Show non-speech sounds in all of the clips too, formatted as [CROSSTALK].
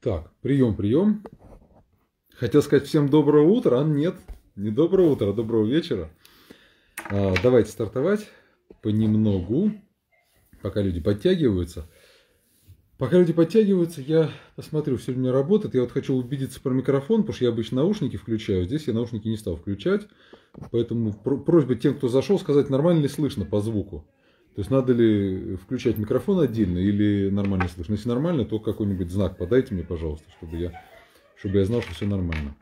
Так, прием, прием. Хотел сказать всем доброго утра, а нет, не доброго утра, а доброго вечера. А, давайте стартовать понемногу, пока люди подтягиваются. Пока люди подтягиваются, я посмотрю, все ли у меня работает. Я вот хочу убедиться про микрофон, потому что я обычно наушники включаю. А здесь я наушники не стал включать. Поэтому просьба тем, кто зашел, сказать, нормально ли слышно по звуку. То есть надо ли включать микрофон отдельно или нормально слышно? Если нормально, то какой-нибудь знак подайте мне, пожалуйста, чтобы я, чтобы я знал, что все нормально.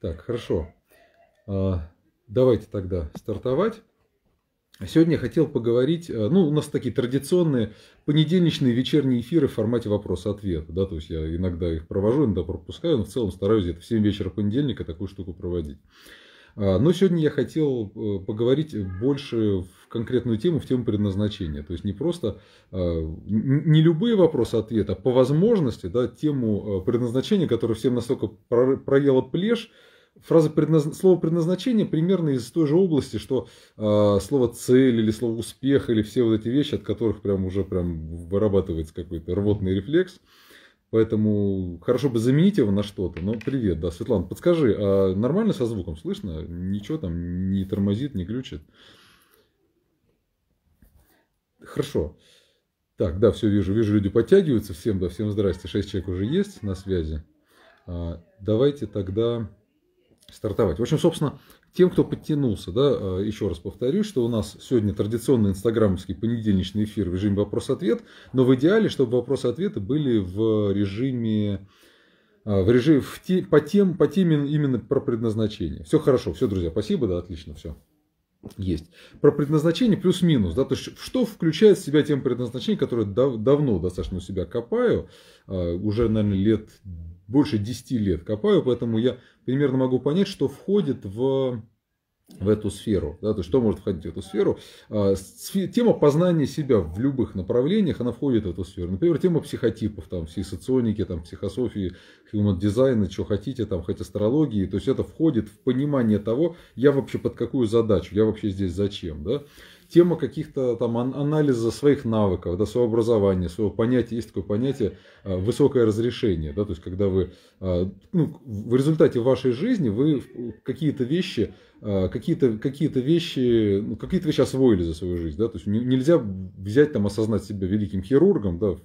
Так, хорошо. А, давайте тогда стартовать. Сегодня я хотел поговорить, а, ну, у нас такие традиционные понедельничные вечерние эфиры в формате вопрос-ответ, да, то есть я иногда их провожу, иногда пропускаю, но в целом стараюсь где-то в 7 вечера понедельника такую штуку проводить. А, но сегодня я хотел э, поговорить больше в конкретную тему, в тему предназначения. То есть не просто, а, не любые вопросы а ответа, а по возможности да, тему э, предназначения, которая всем настолько проела плешь, фраза предназ... слово предназначение примерно из той же области, что слово цель или слово успех или все вот эти вещи, от которых прям уже прям вырабатывается какой-то рвотный рефлекс. Поэтому хорошо бы заменить его на что-то. Но привет, да, Светлана, подскажи, а нормально со звуком слышно? Ничего там не тормозит, не глючит? Хорошо. Так, да, все вижу. Вижу, люди подтягиваются. Всем, да, всем здрасте. Шесть человек уже есть на связи. А, давайте тогда стартовать. В общем, собственно, тем, кто подтянулся, да, э, еще раз повторю, что у нас сегодня традиционный инстаграмовский понедельничный эфир в режиме вопрос-ответ, но в идеале, чтобы вопросы-ответы были в режиме э, в режиме в те, по, тем, по теме именно про предназначение. Все хорошо, все, друзья, спасибо, да, отлично, все. Есть. Про предназначение плюс-минус, да, то есть что включает в себя тема предназначения, которую дав, давно достаточно у себя копаю, э, уже, наверное, лет, больше 10 лет копаю, поэтому я примерно могу понять, что входит в в эту сферу. Да, то есть, что может входить в эту сферу? А, тема познания себя в любых направлениях, она входит в эту сферу. Например, тема психотипов, там, всей соционики, там, психософии, human дизайна, что хотите, там, хоть астрологии. То есть, это входит в понимание того, я вообще под какую задачу, я вообще здесь зачем. Да? тема каких-то там анализа своих навыков, да, своего образования, своего понятия. Есть такое понятие а, высокое разрешение, да, то есть когда вы, а, ну, в результате вашей жизни вы какие-то вещи а, какие-то какие вещи, ну, какие-то вещи освоили за свою жизнь, да, то есть нельзя взять там осознать себя великим хирургом, да,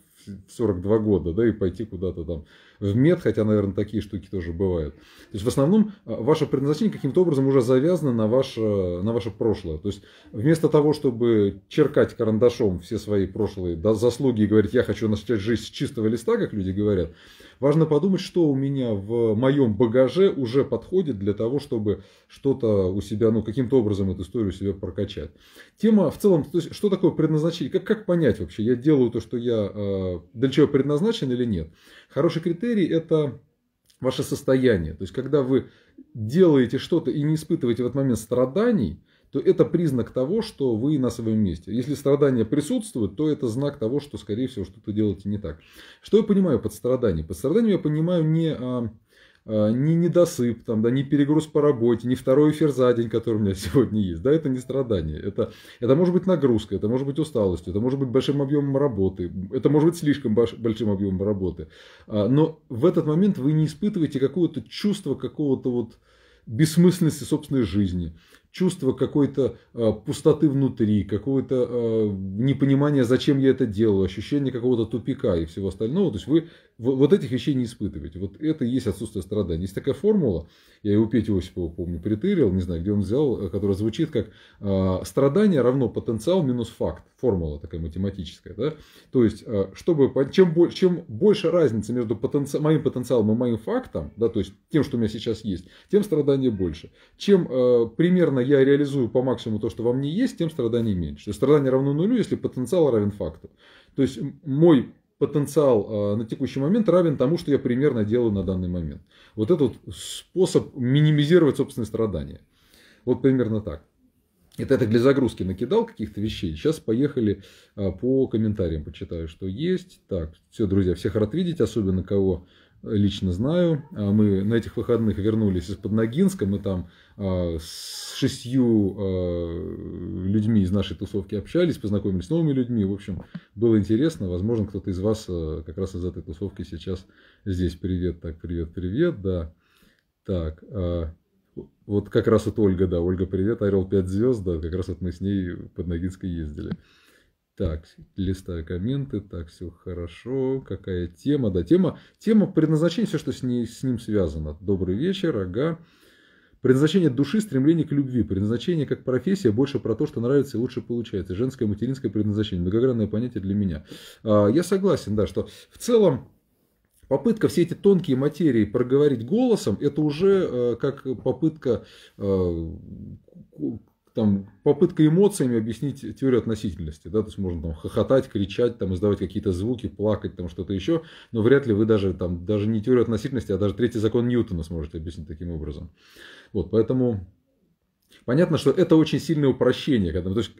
в 42 года, да, и пойти куда-то там в мед, хотя, наверное, такие штуки тоже бывают. То есть, в основном, а, ваше предназначение каким-то образом уже завязано на ваше, на ваше прошлое. То есть, вместо того, чтобы черкать карандашом все свои прошлые заслуги и говорить, я хочу начать жизнь с чистого листа, как люди говорят, Важно подумать, что у меня в моем багаже уже подходит для того, чтобы что-то у себя, ну, каким-то образом эту историю себе прокачать. Тема в целом, то есть, что такое предназначение, как, как понять вообще, я делаю то, что я, э, для чего предназначен или нет. Хороший критерий – это ваше состояние. То есть, когда вы делаете что-то и не испытываете в этот момент страданий, то это признак того, что вы на своем месте. Если страдания присутствуют, то это знак того, что, скорее всего, что-то делаете не так. Что я понимаю под страданием? Под страданием я понимаю не, а, а, не недосып, там, да, не перегруз по работе, не второй эфир за день, который у меня [LAUGHS] сегодня есть. Да, это не страдание. Это, это может быть нагрузка, это может быть усталость, это может быть большим объемом работы, это может быть слишком большим объемом работы. А, но в этот момент вы не испытываете какое то чувство какого-то вот бессмысленности собственной жизни чувство какой-то э, пустоты внутри, какое то э, непонимание, зачем я это делаю, ощущение какого-то тупика и всего остального. То есть вы вот этих вещей не испытывайте. Вот это и есть отсутствие страдания. Есть такая формула, я ее у Пети Осипова, помню, притырил, не знаю, где он взял, э, которая звучит как э, «страдание равно потенциал минус факт». Формула такая математическая. Да? То есть, э, чтобы, чем, больше, чем больше разница между потенци... моим потенциалом и моим фактом, да, то есть тем, что у меня сейчас есть, тем страдание больше. Чем примерно я реализую по максимуму то, что во мне есть, тем страдание меньше. То есть, страдание равно нулю, если потенциал равен факту. То есть, мой потенциал а, на текущий момент равен тому, что я примерно делаю на данный момент. Вот этот способ минимизировать собственные страдания. Вот примерно так. Это я так для загрузки накидал каких-то вещей. Сейчас поехали а, по комментариям, почитаю, что есть. Так, все, друзья, всех рад видеть, особенно кого лично знаю. А, мы на этих выходных вернулись из Подногинска, мы там а, с шестью а, людьми из нашей тусовки общались, познакомились с новыми людьми. В общем, было интересно. Возможно, кто-то из вас как раз из этой тусовки сейчас здесь. Привет, так, привет, привет, да. Так, вот как раз вот Ольга, да, Ольга, привет, Орел 5 звезд, да, как раз вот мы с ней под Ногинской ездили. Так, листаю комменты, так, все хорошо, какая тема, да, тема, тема предназначения, все, что с, ней, с ним связано. Добрый вечер, ага. Предназначение души, стремление к любви. Предназначение как профессия больше про то, что нравится и лучше получается. Женское, материнское предназначение. Многогранное понятие для меня. А, я согласен, да, что в целом Попытка все эти тонкие материи проговорить голосом, это уже э, как попытка э, там, попытка эмоциями объяснить теорию относительности. Да? То есть можно там, хохотать, кричать, там, издавать какие-то звуки, плакать, там, что-то еще, но вряд ли вы даже, там, даже не теорию относительности, а даже третий закон Ньютона сможете объяснить таким образом. Вот, поэтому понятно, что это очень сильное упрощение. Когда, то есть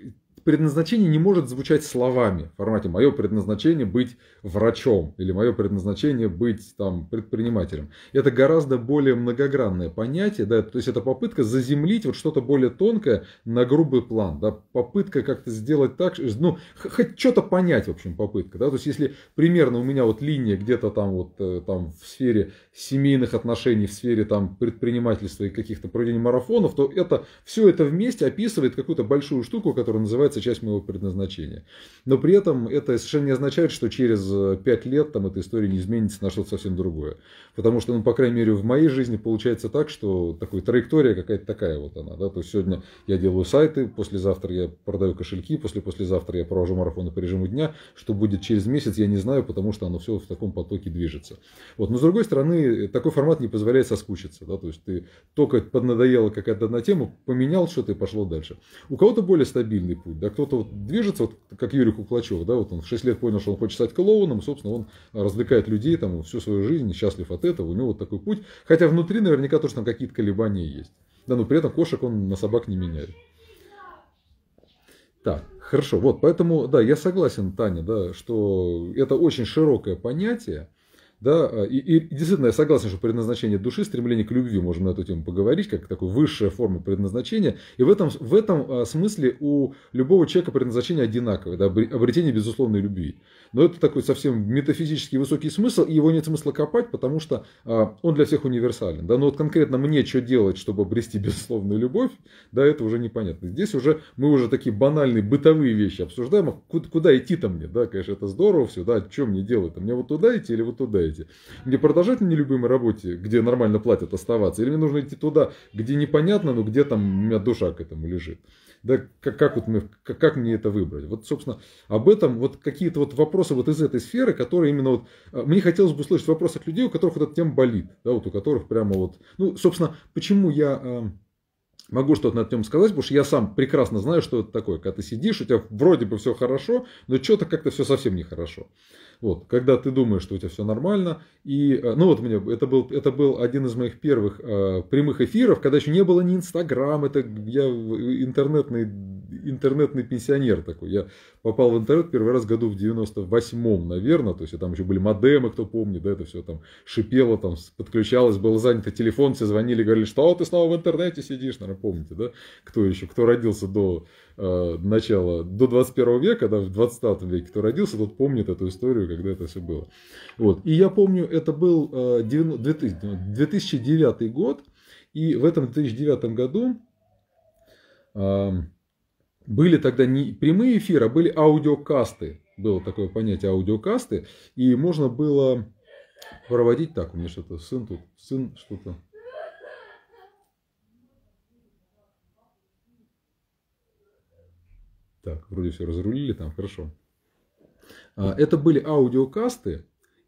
предназначение не может звучать словами в формате «мое предназначение быть врачом» или «мое предназначение быть там, предпринимателем». Это гораздо более многогранное понятие, да, то есть это попытка заземлить вот что-то более тонкое на грубый план, да, попытка как-то сделать так, ну, хоть что-то понять, в общем, попытка, да, то есть если примерно у меня вот линия где-то там вот э, там в сфере семейных отношений, в сфере там предпринимательства и каких-то проведений марафонов, то это все это вместе описывает какую-то большую штуку, которая называется является часть моего предназначения. Но при этом это совершенно не означает, что через э, пять лет там, эта история не изменится на что-то совсем другое. Потому что, ну, по крайней мере, в моей жизни получается так, что такой траектория какая-то такая вот она. Да? То есть сегодня я делаю сайты, послезавтра я продаю кошельки, после послезавтра я провожу марафоны по режиму дня. Что будет через месяц, я не знаю, потому что оно все в таком потоке движется. Вот. Но с другой стороны, такой формат не позволяет соскучиться. Да? То есть ты только поднадоела какая-то одна тема, поменял что-то и пошло дальше. У кого-то более стабильный путь. Да? Да кто-то вот движется, вот, как Юрий Куклачев, да, вот он в 6 лет понял, что он хочет стать клоуном, и, собственно, он развлекает людей там всю свою жизнь, счастлив от этого, у него вот такой путь. Хотя внутри наверняка тоже там какие-то колебания есть. Да, но при этом кошек он на собак не меняет. Так, хорошо. Вот, поэтому, да, я согласен, Таня, да, что это очень широкое понятие, да, а, и, и действительно, я согласен, что предназначение души, стремление к любви, можем на эту тему поговорить, как такой высшая форма предназначения. И в этом, в этом а, смысле у любого человека предназначение одинаковое, да, обретение безусловной любви. Но это такой совсем метафизический высокий смысл, и его нет смысла копать, потому что а, он для всех универсален. Да, но вот конкретно мне что делать, чтобы обрести [LAUGHS] безусловную любовь, да, это уже непонятно. Здесь уже мы уже такие банальные бытовые вещи обсуждаем, а куда, куда идти-то мне, да, конечно, это здорово все, да, что мне делать-то, мне вот туда идти или вот туда идти комьюнити, где продолжать на нелюбимой работе, где нормально платят оставаться, или мне нужно идти туда, где непонятно, но где там у меня душа к этому лежит. Да, как, как, вот мне, как, как мне это выбрать? Вот, собственно, об этом вот какие-то вот вопросы вот из этой сферы, которые именно вот... Э, мне хотелось бы услышать вопросы от людей, у которых вот эта тема болит, да, вот у которых прямо вот... Ну, собственно, почему я э, могу что-то на этом сказать, потому что я сам прекрасно знаю, что это такое, когда ты сидишь, у тебя вроде бы все хорошо, но что-то как-то все совсем нехорошо. хорошо. Вот, когда ты думаешь, что у тебя все нормально, и, э, ну вот мне, это был, это был один из моих первых э, прямых эфиров, когда еще не было ни Инстаграм, это я э, интернетный интернетный пенсионер такой. Я попал в интернет первый раз году в 98-м, наверное. То есть там еще были модемы, кто помнит, да, это все там шипело, там подключалось, было занято телефон, все звонили, говорили, что ты снова в интернете сидишь, наверное, помните, да? Кто еще, кто родился до э, начала, до 21 века, да, в 20 веке, кто родился, тот помнит эту историю, когда это все было. Вот. И я помню, это был э, 90, 2009 год, и в этом 2009 году были тогда не прямые эфиры, а были аудиокасты. Было такое понятие аудиокасты. И можно было проводить так. У меня что-то сын тут, сын что-то. Так, вроде все разрулили там, хорошо. А, это были аудиокасты,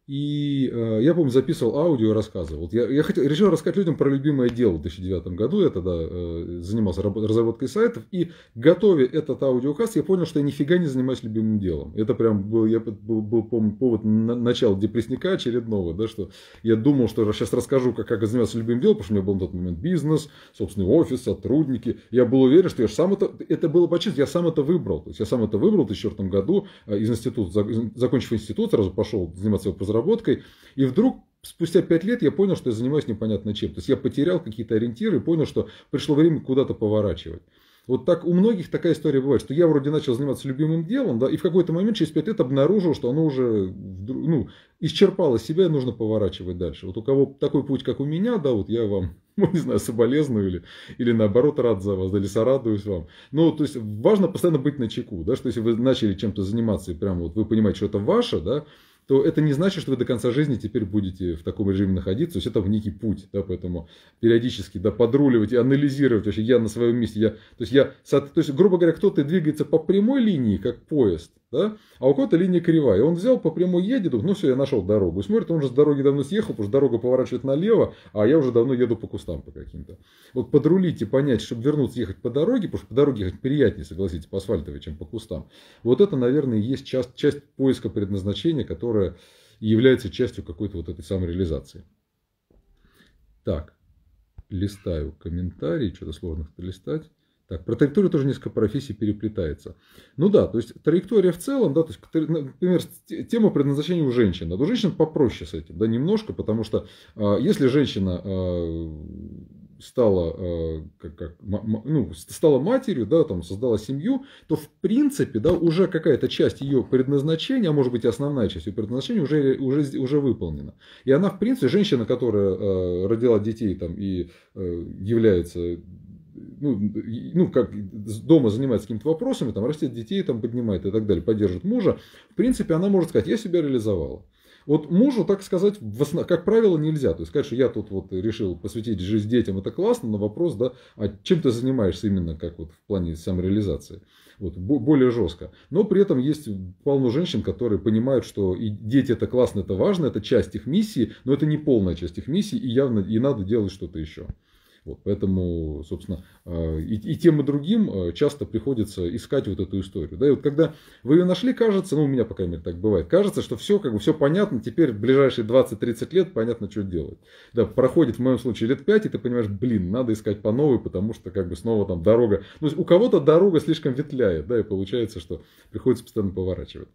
и э, я помню, записывал аудио и рассказывал. Я, я хотел, решил рассказать людям про любимое дело в 2009 году. Я тогда э, занимался разработкой сайтов. И готовя этот аудиокаст, я понял, что я нифига не занимаюсь любимым делом. Это прям был, я, был, был помню, повод на, начала депрессника очередного. Да, что я думал, что сейчас расскажу, как, как я занимался любимым делом, потому что у меня был на тот момент бизнес, собственный офис, сотрудники. Я был уверен, что я сам это... Это было почти, я сам это выбрал. То есть я сам это выбрал в 2004 году э, из института. Закончив институт, сразу пошел заниматься его разработкой. И вдруг спустя пять лет я понял, что я занимаюсь непонятно чем. То есть я потерял какие-то ориентиры понял, что пришло время куда-то поворачивать. Вот так у многих такая история бывает, что я вроде начал заниматься любимым делом, да, и в какой-то момент через пять лет обнаружил, что оно уже ну, исчерпало себя, нужно поворачивать дальше. Вот у кого такой путь, как у меня, да, вот я вам, [LAUGHS] ну, не знаю, соболезную или, или наоборот рад за вас, да, или сорадуюсь вам. Ну, то есть важно постоянно быть на чеку, да, что если вы начали чем-то заниматься и прямо вот вы понимаете, что это ваше, да, то это не значит, что вы до конца жизни теперь будете в таком режиме находиться, то есть это в некий путь, да, поэтому периодически, да, подруливать и анализировать, вообще я на своем месте, я, то есть я, то есть, грубо говоря, кто-то двигается по прямой линии, как поезд, да? а у кого-то линия кривая. И он взял по прямой едет, ну все, я нашел дорогу. смотрит, он уже с дороги давно съехал, потому что дорога поворачивает налево, а я уже давно еду по кустам по каким-то. Вот подрулить и понять, чтобы вернуться ехать по дороге, потому что по дороге ехать приятнее, согласитесь, по асфальтовой, чем по кустам. Вот это, наверное, и есть часть, часть поиска предназначения, которая является частью какой-то вот этой самореализации. Так, листаю комментарии, что-то сложно листать. Так, про траекторию тоже несколько профессий переплетается. Ну да, то есть траектория в целом, да, то есть, например, тема предназначения у женщин. Да, у женщин попроще с этим, да, немножко, потому что а, если женщина а, стала, а, как, как, ну, стала матерью, да, там, создала семью, то в принципе, да, уже какая-то часть ее предназначения, а может быть основная часть ее предназначения уже, уже, уже выполнена. И она, в принципе, женщина, которая родила детей там и э, является ну, ну, как дома занимается какими-то вопросами, там, растет детей, там, поднимает и так далее, поддержит мужа, в принципе, она может сказать, я себя реализовала. Вот мужу, так сказать, в основ... как правило, нельзя. То есть сказать, что я тут вот решил посвятить жизнь детям, это классно, но вопрос, да, а чем ты занимаешься именно как вот в плане самореализации? Вот, более жестко. Но при этом есть полно женщин, которые понимают, что и дети это классно, это важно, это часть их миссии, но это не полная часть их миссии, и явно и надо делать что-то еще. Вот, поэтому, собственно, э, и, и тем и другим э, часто приходится искать вот эту историю. Да? И вот когда вы ее нашли, кажется, ну у меня, по крайней мере, так бывает, кажется, что все, как бы, все понятно, теперь в ближайшие 20-30 лет понятно, что делать. Да, проходит в моем случае лет 5, и ты понимаешь, блин, надо искать по новой, потому что как бы снова там дорога, ну у кого-то дорога слишком ветляет, да, и получается, что приходится постоянно поворачивать.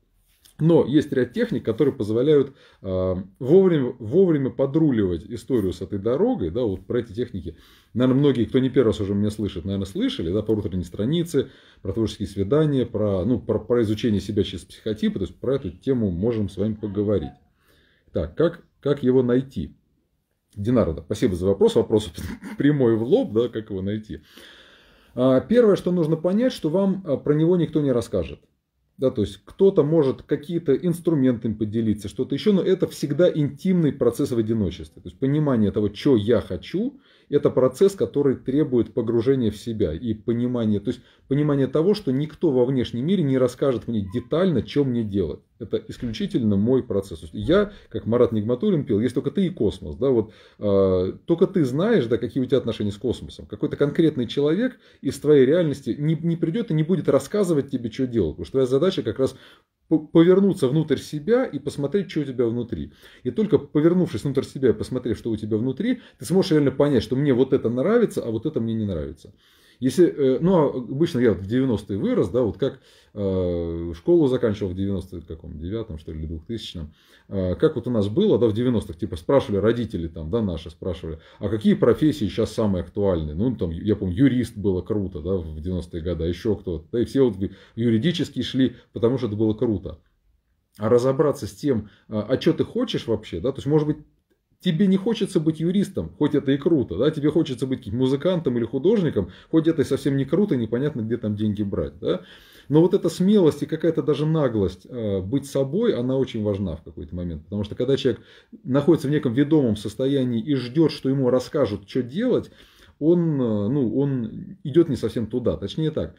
Но есть ряд техник, которые позволяют э, вовремя, вовремя подруливать историю с этой дорогой. Да, вот про эти техники, наверное, многие, кто не первый раз уже меня слышит, наверное, слышали, да, про утренние страницы, про творческие свидания, про, ну, про, про изучение себя через психотипы. То есть про эту тему можем с вами поговорить. Так, как, как его найти? Динара, да, спасибо за вопрос. Вопрос [LAUGHS] прямой в лоб, да, как его найти. А, первое, что нужно понять, что вам а, про него никто не расскажет. Да, то есть кто-то может какие-то инструменты поделиться, что-то еще, но это всегда интимный процесс в одиночестве. То есть понимание того, что я хочу, это процесс, который требует погружения в себя и понимания, то есть понимания того, что никто во внешнем мире не расскажет мне детально, чем мне делать. Это исключительно мой процесс. Я, как Марат Нигматулин пил. есть только ты и космос. Да, вот, э, только ты знаешь, да, какие у тебя отношения с космосом. Какой-то конкретный человек из твоей реальности не, не придет и не будет рассказывать тебе, что делать. Потому что твоя задача как раз повернуться внутрь себя и посмотреть, что у тебя внутри. И только повернувшись внутрь себя и посмотрев, что у тебя внутри, ты сможешь реально понять, что мне вот это нравится, а вот это мне не нравится. Если, э, ну, а обычно я в 90-е вырос, да, вот как э, школу заканчивал в 99-м, что ли, или 2000-м, э, как вот у нас было, да, в 90-х, типа, спрашивали родители там, да, наши спрашивали, а какие профессии сейчас самые актуальные? Ну, там, я помню, юрист было круто, да, в 90-е годы, а еще кто-то, да, и все вот юридически шли, потому что это было круто. А разобраться с тем, а что ты хочешь вообще, да, то есть, может быть, Тебе не хочется быть юристом, хоть это и круто, да, тебе хочется быть музыкантом или художником, хоть это и совсем не круто, непонятно, где там деньги брать, да. Но вот эта смелость и какая-то даже наглость э, быть собой, она очень важна в какой-то момент. Потому что когда человек находится в неком ведомом состоянии и ждет, что ему расскажут, что делать, он, э, ну, он идет не совсем туда. Точнее так,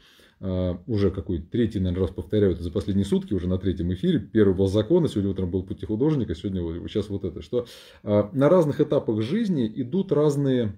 а, уже какой третий, наверное, раз повторяю это за последние сутки, уже на третьем эфире. Первый был закон, а сегодня утром был пути художника, сегодня вот, сейчас вот это, что а, на разных этапах жизни идут разные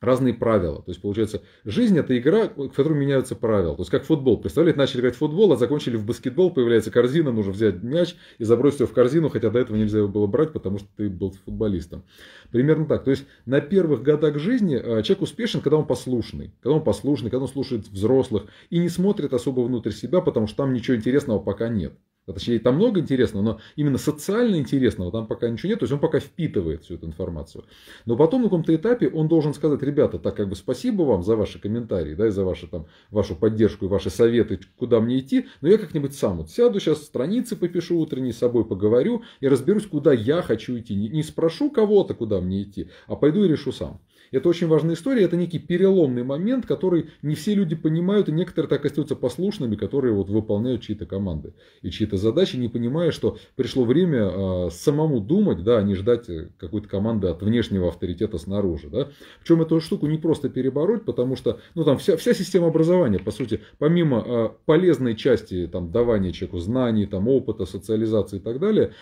разные правила. То есть, получается, жизнь это игра, в которой меняются правила. То есть, как футбол. Представляете, начали играть в футбол, а закончили в баскетбол, появляется корзина, нужно взять мяч и забросить его в корзину, хотя до этого нельзя его было брать, потому что ты был футболистом. Примерно так. То есть, на первых годах жизни э, человек успешен, когда он послушный. Когда он послушный, когда он слушает взрослых и не смотрит особо внутрь себя, потому что там ничего интересного пока нет. Точнее, там много интересного, но именно социально интересного там пока ничего нет. То есть он пока впитывает всю эту информацию. Но потом на каком-то этапе он должен сказать, ребята, так как бы спасибо вам за ваши комментарии, да, и за ваши, там, вашу поддержку и ваши советы, куда мне идти, но я как-нибудь сам вот сяду, сейчас страницы попишу утренние, с собой поговорю и разберусь, куда я хочу идти. Не, не спрошу кого-то, куда мне идти, а пойду и решу сам. Это очень важная история, это некий переломный момент, который не все люди понимают, и некоторые так остаются послушными, которые вот выполняют чьи-то команды и чьи-то задачи, не понимая, что пришло время а, самому думать, да, а не ждать э, какой-то команды от внешнего авторитета снаружи. Да. Причем эту штуку не просто перебороть, потому что ну, там вся, вся система образования, по сути, помимо а, полезной части там, давания человеку знаний, там, опыта, социализации и так далее,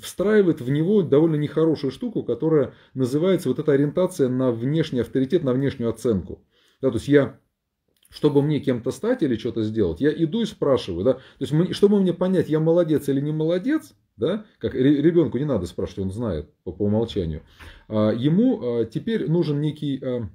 встраивает в него довольно нехорошую штуку, которая называется вот эта ориентация на внешний внешний авторитет на внешнюю оценку. Да, то есть я чтобы мне кем-то стать или что-то сделать, я иду и спрашиваю, да, то есть чтобы мне понять, я молодец или не молодец, да, как ребенку не надо спрашивать, он знает по, по умолчанию, а, ему а, теперь нужен некий, а,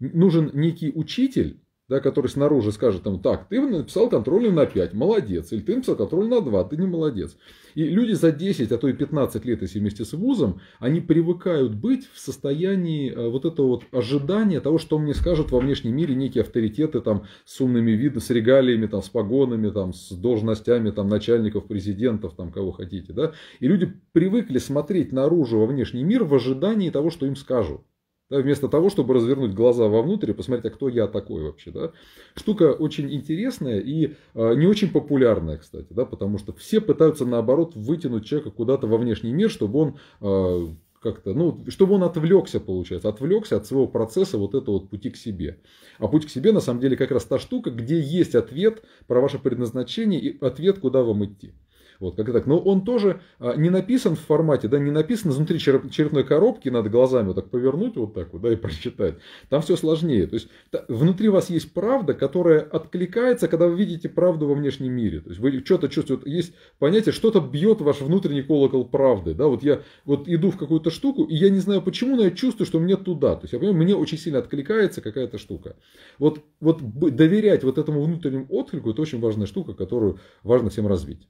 нужен некий учитель, да, который снаружи скажет там, так, ты написал контрольный на 5, молодец, или ты написал контрольный на 2, ты не молодец. И люди за 10, а то и 15 лет, если вместе с вузом, они привыкают быть в состоянии э, вот этого вот ожидания того, что мне скажут во внешнем мире некие авторитеты там с умными видами, с регалиями, там, с погонами, там, с должностями там, начальников, президентов, там, кого хотите. Да? И люди привыкли смотреть наружу во внешний мир в ожидании того, что им скажут. Да, вместо того, чтобы развернуть глаза вовнутрь и посмотреть, а кто я такой вообще. Да? Штука очень интересная и э, не очень популярная, кстати, да, потому что все пытаются, наоборот, вытянуть человека куда-то во внешний мир, чтобы он э, как-то, ну, чтобы он отвлекся, получается, отвлекся от своего процесса вот этого вот пути к себе. А путь к себе, на самом деле, как раз та штука, где есть ответ про ваше предназначение и ответ, куда вам идти. Вот, как так. Но он тоже а, не написан в формате, да, не написан изнутри череп, черепной коробки, надо глазами вот так повернуть вот так вот, да, и [LAUGHS] прочитать. Там все сложнее. То есть та, внутри вас есть правда, которая откликается, когда вы видите правду во внешнем мире. То есть вы что-то чувствуете, вот есть понятие, что-то бьет ваш внутренний колокол правды, да, вот я вот иду в какую-то штуку, и я не знаю почему, но я чувствую, что мне туда. То есть я понимаю, мне очень сильно откликается какая-то штука. Вот, вот доверять вот этому внутреннему отклику, это очень важная штука, которую важно всем развить.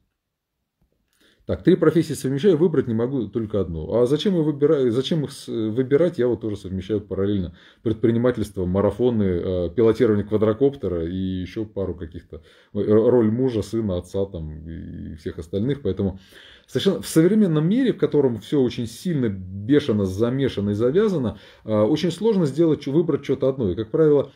Так, три профессии совмещаю, выбрать не могу только одну. А зачем, я выбираю, зачем их э, выбирать, я вот тоже совмещаю параллельно предпринимательство, марафоны, э, пилотирование квадрокоптера и еще пару каких-то э, роль мужа, сына, отца там и всех остальных. Поэтому совершенно в современном мире, в котором все очень сильно бешено замешано и завязано, очень сложно сделать, выбрать что-то одно. И, как правило,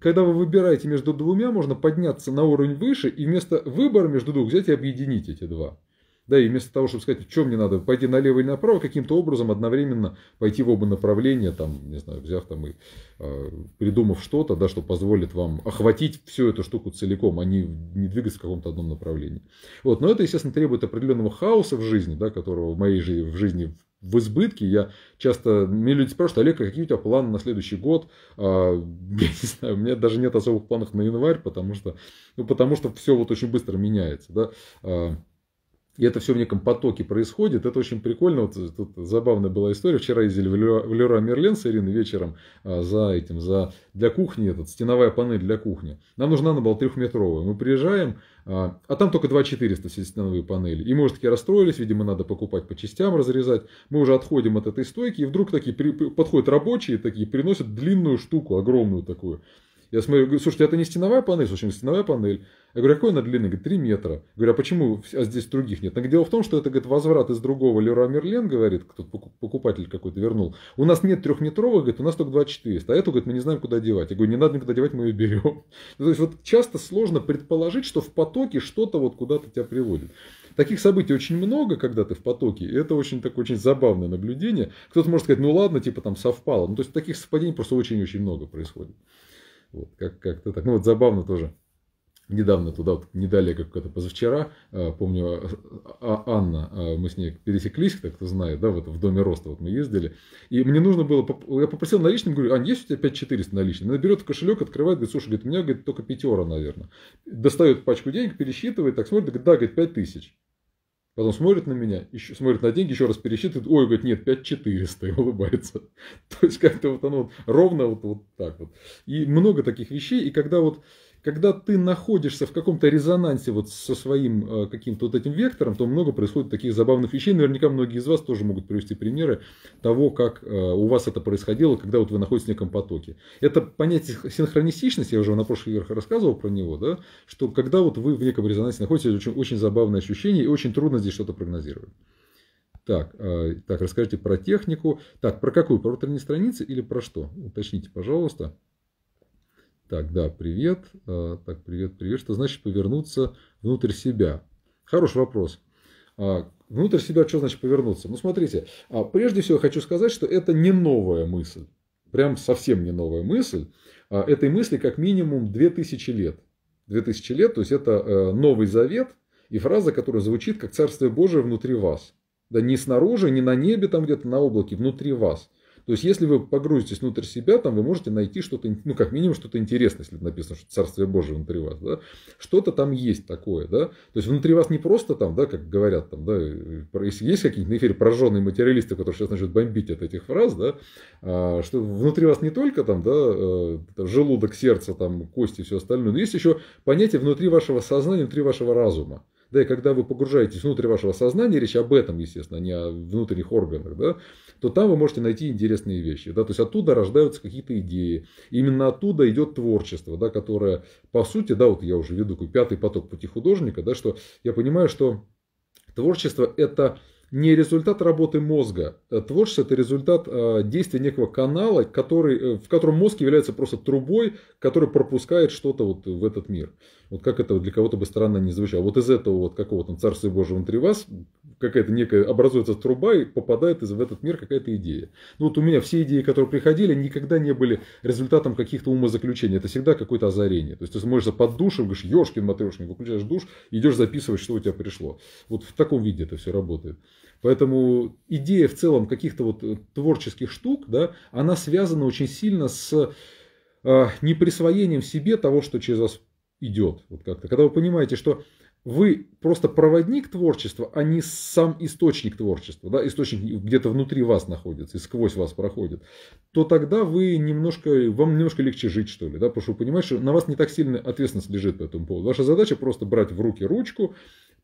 когда вы выбираете между двумя, можно подняться на уровень выше и вместо выбора между двух взять и объединить эти два. Да, и вместо того, чтобы сказать, что мне надо, пойти налево или направо, каким-то образом одновременно пойти в оба направления, там, не знаю, взяв там и э, придумав что-то, да, что позволит вам охватить всю эту штуку целиком, а не, не двигаться в каком-то одном направлении. Вот, но это, естественно, требует определенного хаоса в жизни, да, которого в моей же, в жизни в избытке. Я часто, мне люди спрашивают, Олег, а какие у тебя планы на следующий год? А, [LAUGHS] я не знаю, у меня даже нет особых планов на январь, потому что, ну, потому что все вот очень быстро меняется. Да? А, и это все в неком потоке происходит. Это очень прикольно. Вот тут забавная была история. Вчера ездили в Леруа Мерлен с Ириной вечером а, за этим, за для кухни, этот, стеновая панель для кухни. Нам нужна она была трехметровая. Мы приезжаем, а, а там только 2400 все стеновые панели. И мы уже такие расстроились, видимо, надо покупать по частям, разрезать. Мы уже отходим от этой стойки, и вдруг такие подходят рабочие, такие приносят длинную штуку, огромную такую. Я смотрю, говорю, слушайте, это не стеновая панель, слушай, не стеновая панель. Я говорю, какой она длинный, Говорит, 3 метра. Говорю, а почему а здесь других нет? Так дело в том, что это, говорит, возврат из другого Леруа Мерлен, говорит, кто то покупатель какой-то вернул. У нас нет трехметровых, говорит, у нас только 24. А эту, говорит, мы не знаем, куда девать. Я говорю, не надо никуда девать, мы ее берем. [LAUGHS] Ну, то есть вот часто сложно предположить, что в потоке что-то вот куда-то тебя приводит. Таких событий очень много, когда ты в потоке, и это очень такое очень забавное наблюдение. Кто-то может сказать, ну ладно, типа там совпало. Ну, то есть таких совпадений просто очень-очень много происходит. Вот, как- как-то так. Ну, вот забавно тоже. Недавно туда, вот, не далее, как это позавчера, э, помню, э, а, а, Анна, э, мы с ней пересеклись, так кто знает, да, в этом в доме роста вот мы ездили. И мне нужно было, я попросил наличным, говорю, Ань, есть у тебя 5400 наличных? Она берет кошелек, открывает, говорит, слушай, говорит, у меня, говорит, только пятеро наверное. Достает пачку денег, пересчитывает, так смотрит, говорит, да, говорит, 5000. Потом смотрит на меня, еще, смотрит на деньги, еще раз пересчитывает. Ой, говорит, нет, 5400 [LAUGHS] и улыбается. То есть как-то вот оно вот ровно вот, вот так вот. И много таких вещей. И когда вот когда ты находишься в каком-то резонансе вот со своим э, каким-то вот этим вектором, то много происходит таких забавных вещей. Наверняка многие из вас тоже могут привести примеры того, как э, у вас это происходило, когда вот вы находитесь в неком потоке. Это понятие синхронистичность, я уже на прошлых играх рассказывал про него, да, что когда вот вы в неком резонансе находитесь, очень, очень забавное ощущение и очень трудно здесь что-то прогнозировать. Так, э, так, расскажите про технику. Так, про какую? Про внутренние страницы или про что? Уточните, пожалуйста. Так, да, привет. А, так, привет, привет. Что значит повернуться внутрь себя? Хороший вопрос. А, внутрь себя что значит повернуться? Ну, смотрите, а, прежде всего хочу сказать, что это не новая мысль. Прям совсем не новая мысль. Этой мысли как минимум 2000 лет. 2000 лет, то есть это э, Новый Завет и фраза, которая звучит как «Царствие Божие внутри вас». Да не снаружи, не на небе там где-то, на облаке, внутри вас – то есть, если вы погрузитесь внутрь себя, там вы можете найти что-то, ну, как минимум, что-то интересное, если написано, что Царствие Божие внутри вас, да, что-то там есть такое, да, то есть, внутри вас не просто там, да, как говорят там, да, есть какие-нибудь на эфире пораженные материалисты, которые сейчас начнут бомбить от этих фраз, да, а, что внутри вас не только там, да, э, желудок, сердце, там, кости и все остальное, но есть еще понятие внутри вашего сознания, внутри вашего разума да, и когда вы погружаетесь внутрь вашего сознания, речь об этом, естественно, а не о внутренних органах, да, то там вы можете найти интересные вещи, да, то есть оттуда рождаются какие-то идеи, именно оттуда идет творчество, да, которое, по сути, да, вот я уже веду пятый поток пути художника, да, что я понимаю, что творчество это не результат работы мозга. Э, творчество – это результат э, действия некого канала, который, э, в котором мозг является просто трубой, который пропускает что-то вот в этот мир. Вот как это для кого-то бы странно не звучало. Вот из этого вот какого там Царства Божьего внутри вас какая-то некая образуется труба и попадает в этот мир какая-то идея. Ну вот у меня все идеи, которые приходили, никогда не были результатом каких-то умозаключений. Это всегда какое-то озарение. То есть ты можешь под душем, говоришь, ешкин, матрешкин, выключаешь душ, идешь записывать, что у тебя пришло. Вот в таком виде это все работает. Поэтому идея в целом каких-то вот э, творческих штук, да, она связана очень сильно с э, неприсвоением себе того, что через вас идет. Вот как-то. Когда вы понимаете, что вы просто проводник творчества, а не сам источник творчества, да, источник где-то внутри вас находится и сквозь вас проходит, то тогда вы немножко, вам немножко легче жить, что ли, да, потому что вы понимаете, что на вас не так сильно ответственность лежит по этому поводу. Ваша задача просто брать в руки ручку,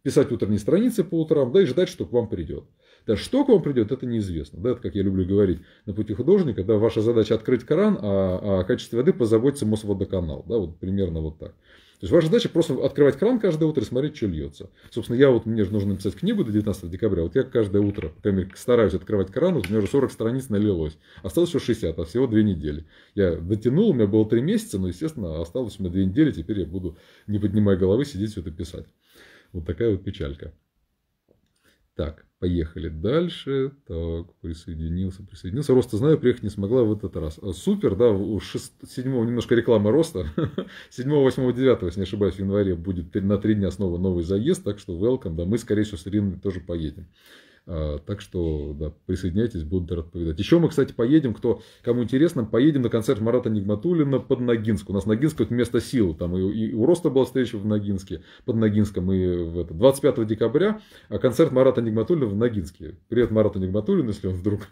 писать утренние страницы по утрам, да, и ждать, что к вам придет. Да, что к вам придет, это неизвестно. Да, это, как я люблю говорить, на пути художника, да, ваша задача открыть Коран, а, а о качестве воды позаботится Мосводоканал. Да, вот примерно вот так. То есть ваша задача просто открывать кран каждое утро и смотреть, что льется. Собственно, я вот, мне же нужно написать книгу до 19 декабря. Вот я каждое утро, по крайней мере, стараюсь открывать кран, вот у меня уже 40 страниц налилось. Осталось еще 60, а всего 2 недели. Я дотянул, у меня было 3 месяца, но, естественно, осталось у меня 2 недели, теперь я буду, не поднимая головы, сидеть все это писать. Вот такая вот печалька. Так, поехали дальше. Так, присоединился, присоединился. Роста знаю, приехать не смогла в этот раз. А, супер, да, у 7, немножко реклама роста. 7, 8, 9, если не ошибаюсь, в январе будет на 3 дня снова новый заезд. Так что welcome, да, мы, скорее всего, с Ириной тоже поедем. А, так что, да, присоединяйтесь, будут рад повидать. Еще мы, кстати, поедем, кто, кому интересно, поедем на концерт Марата Нигматулина под Ногинск. У нас Ногинск вот место силы. Там и, и у Роста была встреча в Ногинске, под Ногинском. И в это, 25 декабря а концерт Марата Нигматулина в Ногинске. Привет Марату Нигматулину, если он вдруг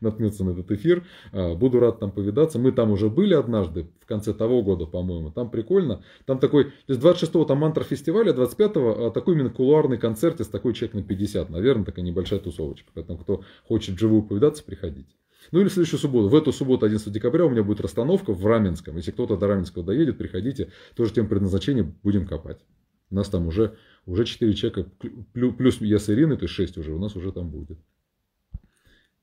наткнется на этот эфир. А, буду рад там повидаться. Мы там уже были однажды, в конце того года, по-моему. Там прикольно. Там такой, то есть 26-го там мантра фестиваля, 25-го а а, такой именно кулуарный концерт из такой чек на 50. Наверное, такая небольшая тусовочка. Поэтому, кто хочет живую повидаться, приходите. Ну или в следующую субботу. В эту субботу, 11 декабря, у меня будет расстановка в Раменском. Если кто-то до Раменского доедет, приходите. Тоже тем предназначением будем копать. У нас там уже, уже 4 человека, плюс я с Ириной, то есть 6 уже, у нас уже там будет.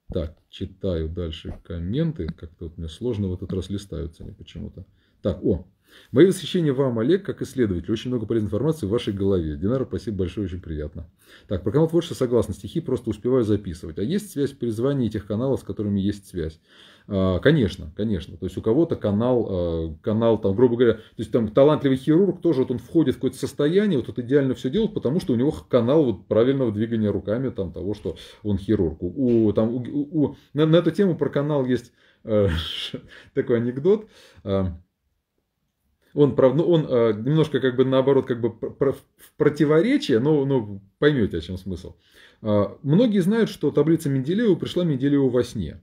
Так, читаю дальше комменты. Как-то вот мне сложно в этот раз листаются они почему-то. Так, о. Мои восхищение вам, Олег, как исследователь. Очень много полезной информации в вашей голове. Динара, спасибо большое, очень приятно. Так, про канал творчества согласна. Стихи просто успеваю записывать. А есть связь при звании тех каналов, с которыми есть связь? А, конечно, конечно. То есть у кого-то канал, а, канал там, грубо говоря, то есть там талантливый хирург тоже вот он входит в какое-то состояние, вот он идеально все делает, потому что у него канал вот правильного двигания руками там того, что он хирург. У, там, у, у, на, на эту тему про канал есть э, [LAUGHS] такой анекдот. А, он, ну, он э, немножко как бы наоборот как бы в противоречие, но, но поймете, о чем смысл. Э, многие знают, что таблица Менделеева пришла Менделееву во сне.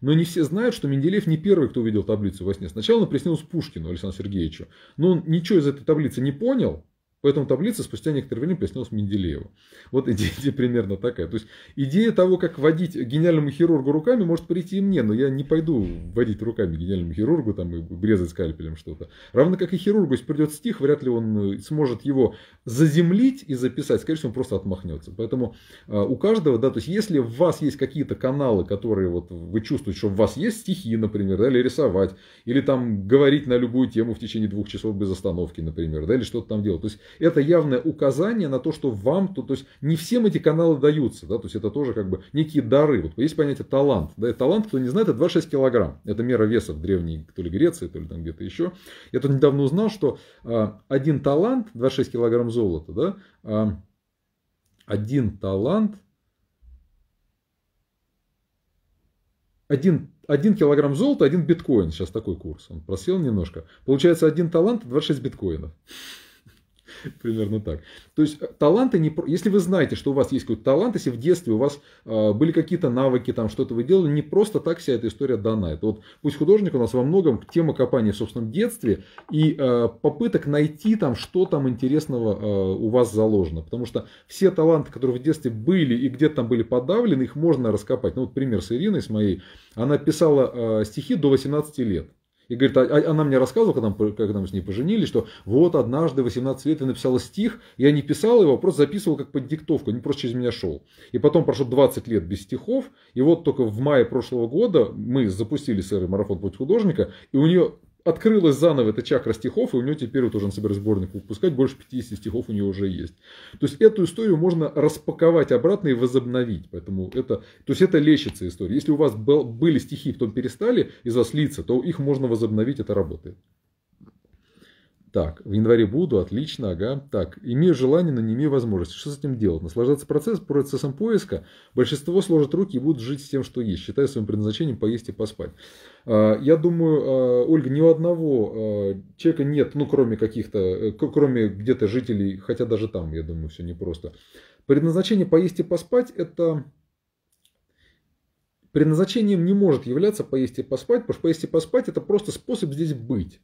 Но не все знают, что Менделеев не первый, кто увидел таблицу во сне. Сначала он приснился Пушкину Александру Сергеевичу. Но он ничего из этой таблицы не понял, Поэтому таблица спустя некоторое время приснилась Менделееву. Вот [LAUGHS] идея, примерно такая. То есть идея того, как водить гениальному хирургу руками, может прийти и мне, но я не пойду водить руками гениальному хирургу там, и брезать скальпелем что-то. Равно как и хирургу, если придет стих, вряд ли он э, сможет его заземлить и записать. Скорее всего, он просто отмахнется. Поэтому а, у каждого, да, то есть если у вас есть какие-то каналы, которые вот вы чувствуете, что в вас есть стихи, например, да, или рисовать, или там говорить на любую тему в течение двух часов без остановки, например, да, или что-то там делать. То есть это явное указание на то, что вам, то, то есть не всем эти каналы даются, да, то есть это тоже как бы некие дары. Вот есть понятие талант. Да, и талант, кто не знает, это 26 килограмм. Это мера веса в древней, то ли Греции, то ли там где-то еще. Я тут недавно узнал, что э, один талант, 26 килограмм золота, да, э, один талант, один один килограмм золота, один биткоин. Сейчас такой курс. Он просел немножко. Получается один талант, 26 биткоинов. [LAUGHS] Примерно так. То есть э, таланты не... Если вы знаете, что у вас есть какой-то талант, если в детстве у вас э, были какие-то навыки, там что-то вы делали, не просто так вся эта история дана. Это вот пусть художник у нас во многом тема копания в собственном детстве и э, попыток найти там, что там интересного э, у вас заложено. Потому что все таланты, которые в детстве были и где-то там были подавлены, их можно раскопать. Ну вот пример с Ириной, с моей. Она писала э, стихи до 18 лет. И говорит, «А, а, она мне рассказывала, когда, мы, когда мы с ней поженились, что вот однажды 18 лет я написала стих, я не писал его, а просто записывал как под диктовку, не просто через меня шел. И потом прошло 20 лет без стихов, и вот только в мае прошлого года мы запустили серый марафон «Путь художника», и у нее открылась заново эта чакра стихов, и у нее теперь вот уже он собирает сборник выпускать, больше 50 стихов у нее уже есть. То есть эту историю можно распаковать обратно и возобновить. Поэтому это, то есть это лечится история. Если у вас был, были стихи, потом перестали из-за слиться, то их можно возобновить, это работает. Так, в январе буду, отлично, ага. Так, имею желание, но не имею возможности. Что с этим делать? Наслаждаться процесс, процессом поиска. Большинство сложат руки и будут жить с тем, что есть, считая своим предназначением поесть и поспать. А, я думаю, а, Ольга, ни у одного а, человека нет, ну, кроме каких-то, э, кроме где-то жителей, хотя даже там, я думаю, все непросто. Предназначение поесть и поспать – это Предназначением не может являться поесть и поспать, потому что поесть и поспать – это просто способ здесь быть.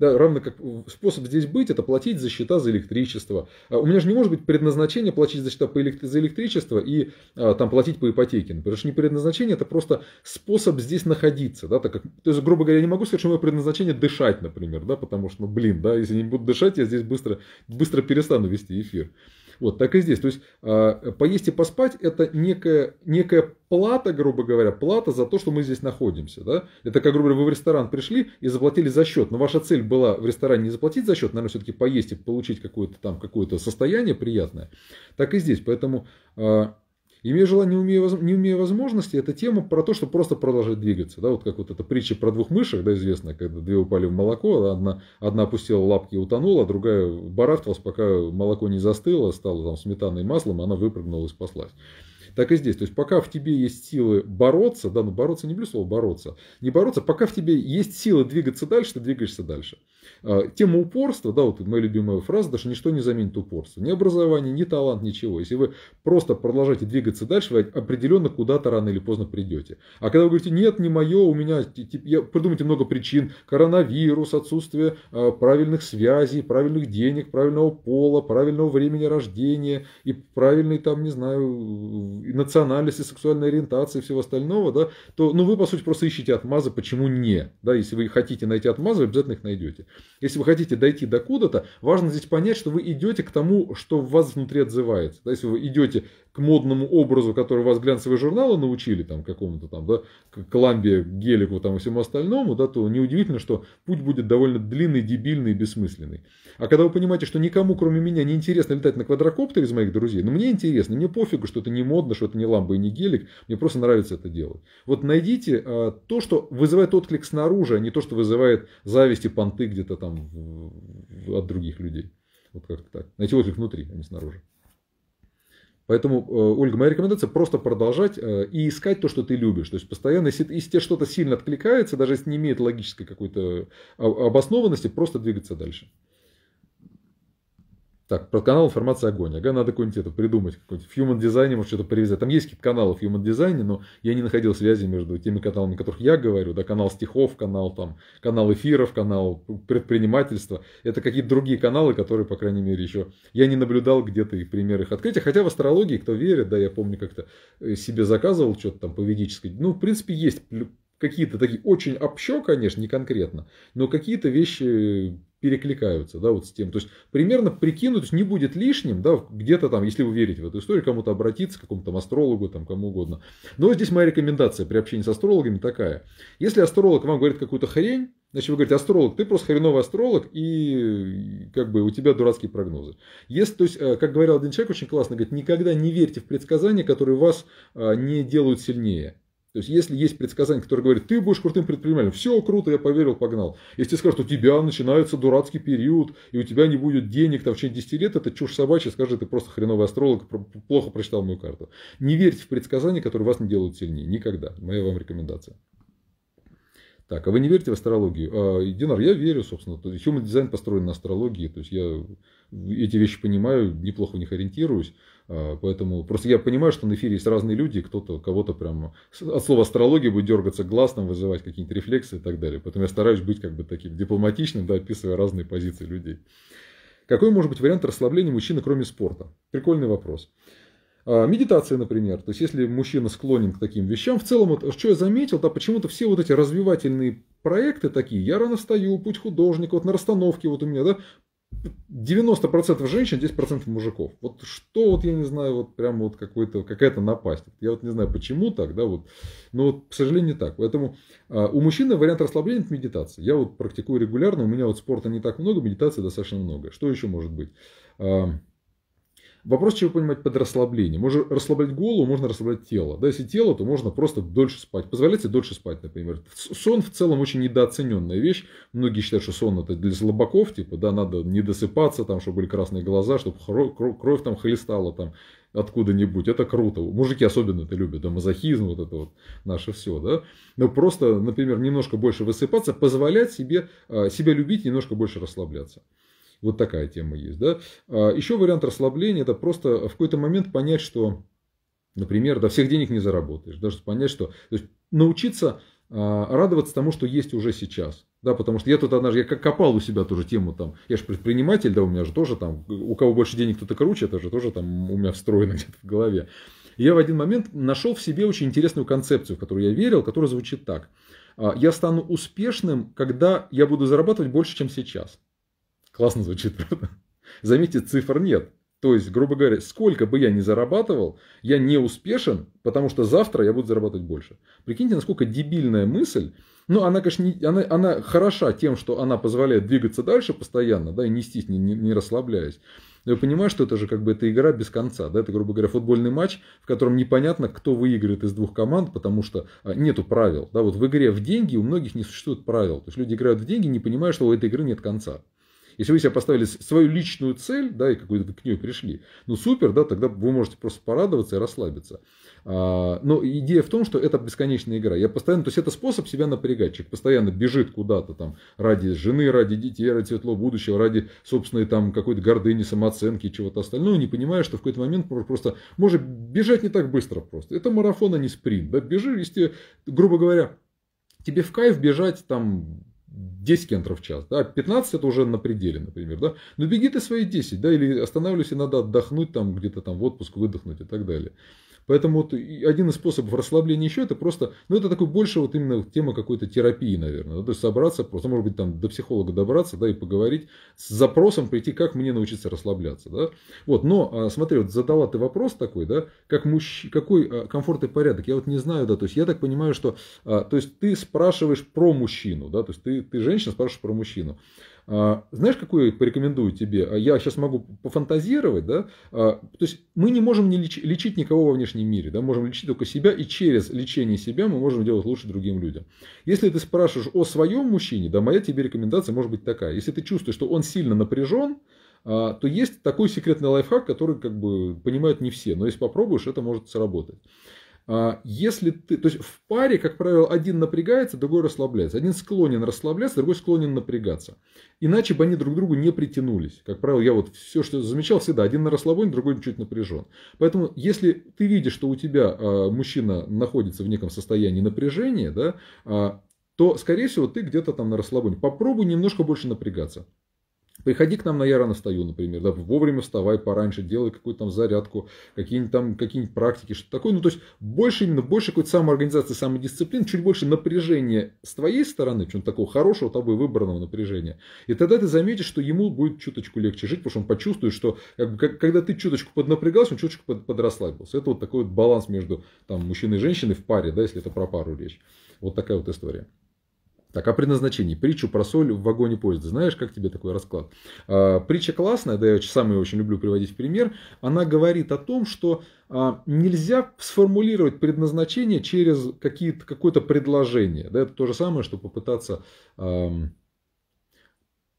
Да, равно как способ здесь быть, это платить за счета за электричество. А у меня же не может быть предназначение платить за счета по электри- за электричество и а, там платить по ипотеке. Потому что не предназначение, это просто способ здесь находиться. Да, так как, то есть, грубо говоря, я не могу сказать, что мое предназначение дышать, например, да, потому что, ну, блин, да, если не буду дышать, я здесь быстро, быстро перестану вести эфир. Вот, так и здесь. То есть, а, поесть и поспать – это некая, некая плата, грубо говоря, плата за то, что мы здесь находимся. Да? Это как, грубо говоря, вы в ресторан пришли и заплатили за счет. Но ваша цель была в ресторане не заплатить за счет, наверное, все-таки поесть и получить какое-то там какое-то состояние приятное. Так и здесь. Поэтому а, Имея желание, умея, не умея возможности, это тема про то, что просто продолжать двигаться. Да, вот как вот эта притча про двух мышек, да, известная, когда две упали в молоко, одна, одна опустила лапки и утонула, другая барахталась, пока молоко не застыло, стало там сметаной и маслом, и она выпрыгнула и спаслась. Так и здесь. То есть, пока в тебе есть силы бороться, да, но ну бороться не люблю бороться, не бороться, пока в тебе есть силы двигаться дальше, ты двигаешься дальше. А, тема упорства, да, вот моя любимая фраза, даже ничто не заменит упорство. Ни образование, ни талант, ничего. Если вы просто продолжаете двигаться дальше, вы определенно куда-то рано или поздно придете. А когда вы говорите, нет, не мое, у меня, я, придумайте много причин, коронавирус, отсутствие а, правильных связей, правильных денег, правильного пола, правильного времени рождения и правильной там, не знаю, национальности, сексуальной ориентации и всего остального, да, то, ну, вы, по сути, просто ищете отмазы, почему не, да, если вы хотите найти отмазы, вы обязательно их найдете. Если вы хотите дойти до куда-то, важно здесь понять, что вы идете к тому, что в вас внутри отзывается. Да, если вы идете к модному образу, который вас глянцевые журналы научили, там, какому-то там, да, к Колумбия, гелику там, и всему остальному, да, то неудивительно, что путь будет довольно длинный, дебильный и бессмысленный. А когда вы понимаете, что никому, кроме меня, не интересно летать на квадрокоптере из моих друзей, но ну, мне интересно, мне пофигу, что это не модно, что это не ламба и не гелик, мне просто нравится это делать. Вот найдите э, то, что вызывает отклик снаружи, а не то, что вызывает зависть и понты где-то там э, от других людей. Вот как-то так. Найти отклик внутри, а не снаружи. Поэтому, э, Ольга, моя рекомендация просто продолжать э, и искать то, что ты любишь. То есть постоянно, если, если тебе что-то сильно откликается, даже если не имеет логической какой-то э, обоснованности, просто двигаться дальше. Так, про канал информация огонь. Ага, надо какой-нибудь это придумать. Какой-нибудь. В Human Design, может, что-то привязать. Там есть какие-то каналы в Human Design, но я не находил связи между теми каналами, о которых я говорю. Да, канал стихов, канал там, канал эфиров, канал предпринимательства. Это какие-то другие каналы, которые, по крайней мере, еще я не наблюдал где-то их пример их открытия. Хотя в астрологии, кто верит, да, я помню, как-то э, себе заказывал что-то там по ведической. Ну, в принципе, есть какие-то такие очень общо, конечно, не конкретно, но какие-то вещи э, перекликаются, да, вот с тем. То есть примерно прикинуть, то есть не будет лишним, да, где-то там, если вы верите в эту историю, кому-то обратиться, к какому-то астрологу, там, кому угодно. Но здесь моя рекомендация при общении с астрологами такая. Если астролог вам говорит какую-то хрень, Значит, вы говорите, астролог, ты просто хреновый астролог, и как бы у тебя дурацкие прогнозы. Если, то есть, э, как говорил один человек очень классно, говорит, никогда не верьте в предсказания, которые вас а, не делают сильнее. То есть, если есть предсказание, которое говорит, ты будешь крутым предпринимателем, все круто, я поверил, погнал. Если тебе скажут, у тебя начинается дурацкий период, и у тебя не будет денег там, в течение 10 лет, это чушь собачья, скажи, ты просто хреновый астролог, плохо прочитал мою карту. Не верьте в предсказания, которые вас не делают сильнее. Никогда. Моя вам рекомендация. Так, а вы не верите в астрологию? А, Динар, я верю, собственно. То есть, human дизайн построен на астрологии. То есть, я эти вещи понимаю, неплохо в них ориентируюсь. А, поэтому просто я понимаю, что на эфире есть разные люди, кто-то кого-то прям от слова астрологии будет дергаться гласным, вызывать какие то рефлексы и так далее. Поэтому я стараюсь быть как бы таким дипломатичным, да, описывая разные позиции людей. Какой может быть вариант расслабления мужчины, кроме спорта? Прикольный вопрос. А, медитация, например. То есть, если мужчина склонен к таким вещам, в целом, вот, а что я заметил, да, почему-то все вот эти развивательные проекты такие, я рано встаю, путь художника, вот на расстановке вот у меня, да, 90% женщин, 10% мужиков. Вот что, вот я не знаю, вот прямо вот какой-то, какая-то напасть. Я вот не знаю, почему так, да, вот. Но вот, к сожалению, не так. Поэтому а, у мужчины вариант расслабления – это медитация. Я вот практикую регулярно, у меня вот спорта не так много, медитации достаточно много. Что еще может быть? А, Вопрос, чего понимать под расслаблением. Можно расслаблять голову, можно расслаблять тело. Да, если тело, то можно просто дольше спать. Позволять себе дольше спать, например. Сон в целом очень недооцененная вещь. Многие считают, что сон это для слабаков, типа, да, надо не досыпаться, там, чтобы были красные глаза, чтобы кровь там хлестала там откуда-нибудь. Это круто. Мужики особенно это любят. Да, мазохизм, вот это вот наше все. Да? Но просто, например, немножко больше высыпаться, позволять себе, а, себя любить, немножко больше расслабляться. Вот такая тема есть. Да? А, Еще вариант расслабления – это просто в какой-то момент понять, что, например, до всех денег не заработаешь. Даже понять, что… То есть научиться а, радоваться тому, что есть уже сейчас. Да, потому что я тут однажды, я как копал у себя тоже тему там, я же предприниматель, да, у меня же тоже там, у кого больше денег, кто-то круче, это же тоже там у меня встроено [LAUGHS] где-то в голове. И я в один момент нашел в себе очень интересную концепцию, в которую я верил, которая звучит так. А, я стану успешным, когда я буду зарабатывать больше, чем сейчас. Классно звучит, правда? Заметьте, цифр нет. То есть, грубо говоря, сколько бы я ни зарабатывал, я не успешен, потому что завтра я буду зарабатывать больше. Прикиньте, насколько дебильная мысль. Ну, она, конечно, не, она, она хороша тем, что она позволяет двигаться дальше постоянно, да, и нестись, не, не, не расслабляясь. Но я понимаю, что это же как бы эта игра без конца, да, это, грубо говоря, футбольный матч, в котором непонятно, кто выиграет из двух команд, потому что а, нету правил, да, вот в игре в деньги у многих не существует правил, то есть люди играют в деньги, не понимая, что у этой игры нет конца. Если вы себе поставили свою личную цель, да, и какую-то к ней пришли, ну супер, да, тогда вы можете просто порадоваться и расслабиться. А, но идея в том, что это бесконечная игра. Я постоянно, то есть это способ себя напрягать. Человек постоянно бежит куда-то там ради жены, ради детей, ради светлого будущего, ради собственной там какой-то гордыни, самооценки и чего-то остального, не понимая, что в какой-то момент просто может бежать не так быстро просто. Это марафон, а не спринт. Да? бежишь, если, грубо говоря, тебе в кайф бежать там 10 кентров в час, да, 15 это уже на пределе, например, да, но ну, беги ты свои 10, да, или останавливайся, надо отдохнуть там где-то там в отпуск, выдохнуть и так далее. Поэтому вот один из способов расслабления еще это просто, ну это такой больше вот именно тема какой-то терапии, наверное. Ну, то есть собраться, просто может быть там до психолога добраться, да, и поговорить с запросом прийти, как мне научиться расслабляться, да. Вот, но а, смотри, вот задала ты вопрос такой, да, как мужч... какой а, комфорт и порядок, я вот не знаю, да, то есть я так понимаю, что, а, то есть ты спрашиваешь про мужчину, да, то есть ты, ты женщина спрашиваешь про мужчину. А, знаешь, какую я порекомендую тебе? А, я сейчас могу пофантазировать, да? А, то есть мы не можем не лечить, лечить никого во внешнем мире, да? Можем лечить только себя, и через лечение себя мы можем делать лучше другим людям. Если ты спрашиваешь о своем мужчине, да, моя тебе рекомендация может быть такая. Если ты чувствуешь, что он сильно напряжен, то есть такой секретный лайфхак, который как бы понимают не все, но если попробуешь, это может сработать. А, если ты, то есть в паре, как правило, один напрягается, другой расслабляется. Один склонен расслабляться, другой склонен напрягаться. Иначе бы они друг к другу не притянулись. Как правило, я вот все, что замечал, всегда один на расслабоне, другой чуть напряжен. Поэтому, если ты видишь, что у тебя а, мужчина находится в неком состоянии напряжения, да, а, то, скорее всего, ты где-то там на расслабоне. Попробуй немножко больше напрягаться. Приходи к нам на «Я рано встаю», например, да, вовремя вставай пораньше, делай какую-то там зарядку, какие-нибудь там какие нибудь практики, что-то такое. Ну, то есть больше именно, больше какой-то самоорганизации, самодисциплины, чуть больше напряжения с твоей стороны, чем такого хорошего тобой выбранного напряжения. И тогда ты заметишь, что ему будет чуточку легче жить, потому что он почувствует, что как бы, как, когда ты чуточку поднапрягался, он чуточку под, подрасслабился. Это вот такой вот баланс между там, мужчиной и женщиной в паре, да, если это про пару речь. Вот такая вот история. Так, о а предназначении. Притчу про соль в вагоне поезда. Знаешь, как тебе такой расклад? А, притча классная, да, я сам ее очень люблю приводить в пример. Она говорит о том, что а, нельзя сформулировать предназначение через какие-то, какое-то предложение. Да, это то же самое, что попытаться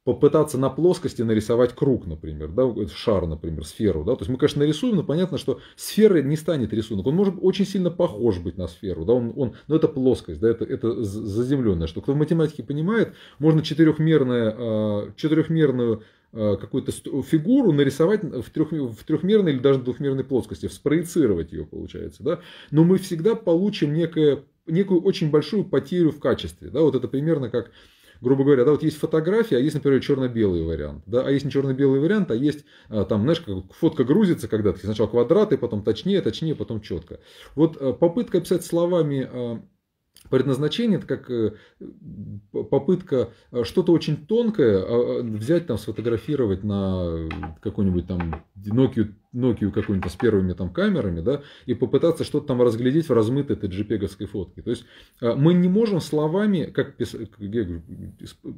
попытаться на плоскости нарисовать круг, например, да, шар, например, сферу. Да? То есть мы, конечно, нарисуем, но понятно, что сфера не станет рисунок. Он может очень сильно похож быть на сферу, да? он, он, но это плоскость, да? это, это заземленное. Что кто в математике понимает, можно четырехмерное, а, четырехмерную а, какую-то фигуру нарисовать в, трех, в трехмерной или даже двухмерной плоскости, спроецировать ее, получается. Да? Но мы всегда получим некое, некую очень большую потерю в качестве. Да? Вот это примерно как грубо говоря, да, вот есть фотография, а есть, например, черно-белый вариант, да, а есть не черно-белый вариант, а есть а, там, знаешь, как фотка грузится когда-то, сначала квадраты, потом точнее, точнее, потом четко. Вот э, попытка писать словами а, предназначение это как э, попытка э, что-то очень тонкое а, взять там сфотографировать на какой-нибудь там Nokia Nokia какую-нибудь с первыми там камерами, да, и попытаться что-то там разглядеть в размытой этой джипеговской фотке. То есть а, мы не можем словами, как пис... я говорю,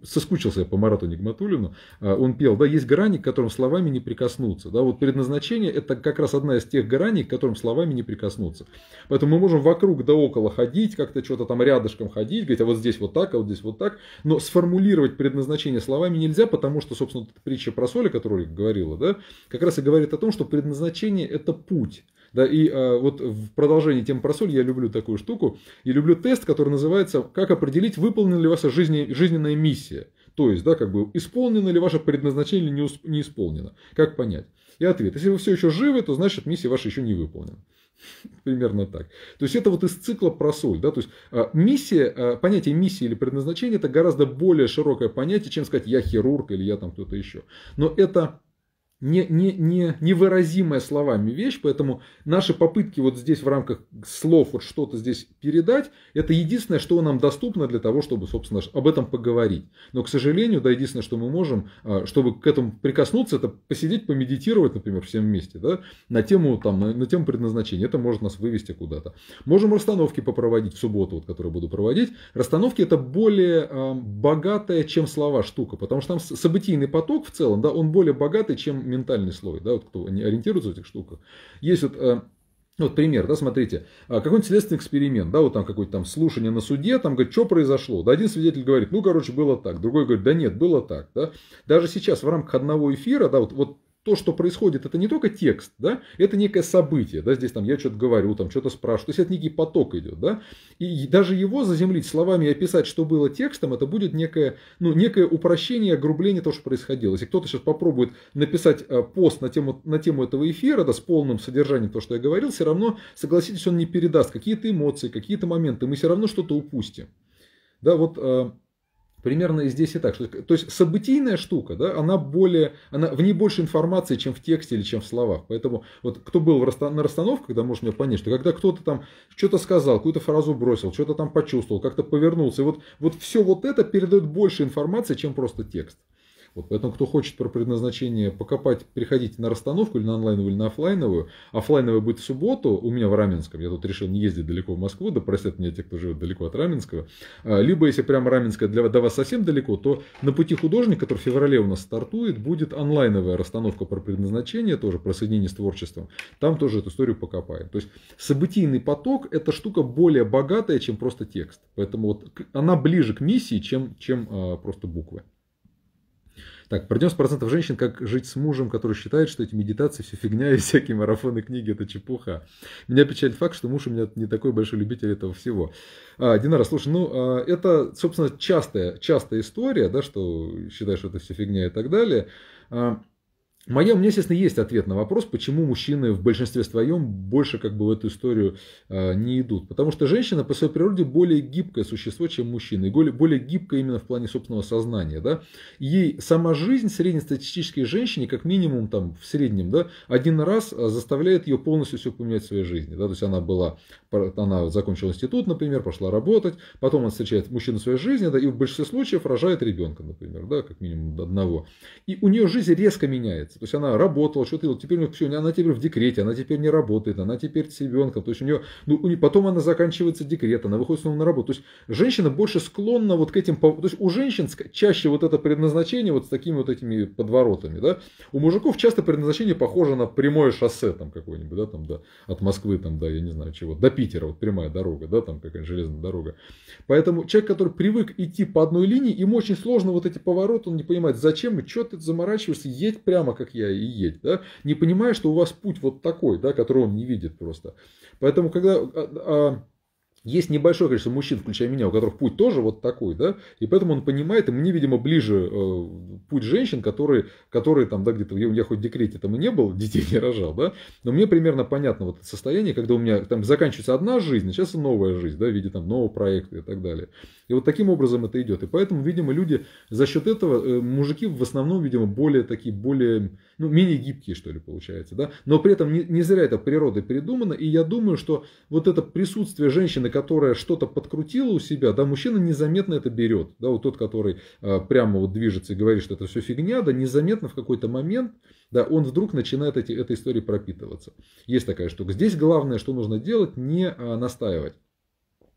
соскучился я по Марату Нигматулину, а, он пел, да, есть грани, к которым словами не прикоснуться. Да, вот предназначение это как раз одна из тех граней, к которым словами не прикоснуться. Поэтому мы можем вокруг да около ходить, как-то что-то там рядышком ходить, говорить, а вот здесь вот так, а вот здесь вот так, но сформулировать предназначение словами нельзя, потому что, собственно, притча про соли, которую я говорила, да, как раз и говорит о том, что предназначение предназначение – это путь. Да, и э, вот в продолжении темы про соль я люблю такую штуку. и люблю тест, который называется «Как определить, выполнена ли ваша жизни, жизненная миссия?» То есть, да, как бы исполнено ли ваше предназначение или не, усп- не исполнено. Как понять? И ответ. Если вы все еще живы, то значит миссия ваша еще не выполнена. [LAUGHS] Примерно так. То есть это вот из цикла про соль. Да? То есть а, миссия, а, понятие миссии или предназначения это гораздо более широкое понятие, чем сказать я хирург или я там кто-то еще. Но это не, не, не, невыразимая словами вещь, поэтому наши попытки вот здесь в рамках слов вот что-то здесь передать, это единственное, что нам доступно для того, чтобы, собственно, об этом поговорить. Но, к сожалению, да, единственное, что мы можем, а, чтобы к этому прикоснуться, это посидеть, помедитировать, например, всем вместе, да, на тему, там, на, на тему предназначения. Это может нас вывести куда-то. Можем расстановки попроводить в субботу, вот, которые буду проводить. Расстановки это более э, богатая, чем слова штука, потому что там событийный поток в целом, да, он более богатый, чем ментальный слой, да, вот кто не ориентируется в этих штуках. Есть вот э, вот пример, да, смотрите, а, какой-нибудь следственный эксперимент, да, вот там какое-то там слушание на суде, там говорит, что произошло, да, один свидетель говорит, ну, короче, было так, другой говорит, да нет, было так, да, даже сейчас в рамках одного эфира, да, вот, вот то, что происходит, это не только текст, да, это некое событие, да, здесь там я что-то говорю, там что-то спрашиваю, то есть это некий поток идет, да, и даже его заземлить словами и описать, что было текстом, это будет некое, ну, некое упрощение, огрубление того, что происходило. Если кто-то сейчас попробует написать э, пост на тему, на тему этого эфира, да, с полным содержанием того, что я говорил, все равно, согласитесь, он не передаст какие-то эмоции, какие-то моменты, мы все равно что-то упустим. Да, вот э, Примерно здесь и так. то есть событийная штука, да, она более, она, в ней больше информации, чем в тексте или чем в словах. Поэтому вот кто был в, на расстановках, да, может меня понять, что когда кто-то там что-то сказал, какую-то фразу бросил, что-то там почувствовал, как-то повернулся, и вот, вот все вот это передает больше информации, чем просто текст. Вот, поэтому, кто хочет про предназначение покопать, переходите на расстановку или на онлайновую, или на офлайновую. Офлайновая будет в субботу, у меня в Раменском, я тут решил не ездить далеко в Москву, да простят меня те, кто живет далеко от Раменского. А, либо, если прямо Раменское для, для вас совсем далеко, то на пути художника, который в феврале у нас стартует, будет онлайновая расстановка про предназначение, тоже про соединение с творчеством. Там тоже эту историю покопаем. То есть событийный поток – это штука более богатая, чем просто текст. Поэтому вот она ближе к миссии, чем, чем э, просто буквы. Так, про 90% женщин, как жить с мужем, который считает, что эти медитации все фигня и всякие марафоны книги – это чепуха. Меня печалит факт, что муж у меня не такой большой любитель этого всего. А, Динара, слушай, ну, а, это, собственно, частая, частая история, да, что считаешь, что это все фигня и так далее. А, Моя, у меня, естественно, есть ответ на вопрос, почему мужчины в большинстве своем больше как бы в эту историю э, не идут. Потому что женщина по своей природе более гибкое существо, чем мужчина. И более, более гибкое именно в плане собственного сознания. Да? Ей сама жизнь среднестатистической женщине, как минимум там в среднем, да, один раз а, заставляет ее полностью все поменять в своей жизни. Да? То есть она была, она закончила институт, например, пошла работать, потом она встречает мужчину в своей жизни, да, и в большинстве случаев рожает ребенка, например, да, как минимум до одного. И у нее жизнь резко меняется. То есть она работала, что-то делала, теперь ну, все, она теперь в декрете, она теперь не работает, она теперь с ребенком. То есть у нее, ну, у нее, потом она заканчивается декрет, она выходит снова на работу. То есть женщина больше склонна вот к этим, то есть у женщин чаще вот это предназначение вот с такими вот этими подворотами, да. У мужиков часто предназначение похоже на прямое шоссе там какое-нибудь, да, там, да, от Москвы там, да, я не знаю чего, до Питера, вот прямая дорога, да, там какая-нибудь железная дорога. Поэтому человек, который привык идти по одной линии, ему очень сложно вот эти повороты, он не понимает, зачем и что ты заморачиваешься, едь прямо, как как я и едет, да, не понимая, что у вас путь вот такой, да, который он не видит просто. Поэтому, когда а, а, есть небольшое количество мужчин, включая меня, у которых путь тоже вот такой, да, и поэтому он понимает, и мне, видимо, ближе э, путь женщин, которые, которые там, да, где-то, я, я хоть в декрете там и не был, [LAUGHS] детей не рожал, да, но мне примерно понятно вот это состояние, когда у меня там заканчивается одна жизнь, а сейчас новая жизнь, да, в виде там нового проекта и так далее. И вот таким образом это идет. И поэтому, видимо, люди за счет этого, э, мужики в основном, видимо, более такие, более ну, менее гибкие, что ли, получается, да. Но при этом не, не зря это природой передумана и я думаю, что вот это присутствие женщины, которая что-то подкрутила у себя, да, мужчина незаметно это берет, да, вот тот, который э, прямо вот движется и говорит, что это все фигня, да, незаметно в какой-то момент, да, он вдруг начинает эти, этой историей пропитываться. Есть такая штука. Здесь главное, что нужно делать, не а, настаивать.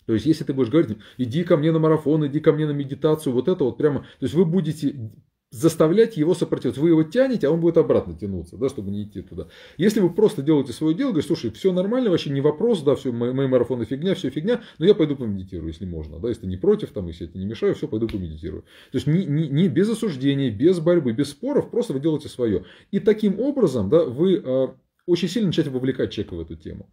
То есть, если ты будешь говорить, иди ко мне на марафон, иди ко мне на медитацию, вот это вот прямо, то есть вы будете заставлять его сопротивляться. Вы его тянете, а он будет обратно тянуться, да, чтобы не идти туда. Если вы просто делаете свое дело, говорите, слушай, все нормально, вообще не вопрос, да, все, мои, мои марафоны фигня, все фигня, но я пойду помедитирую, если можно, да, если ты не против, там, если я тебе не мешаю, все, пойду помедитирую. То есть не, не, не без осуждения, без борьбы, без споров, просто вы делаете свое. И таким образом, да, вы э, очень сильно начинаете вовлекать человека в эту тему.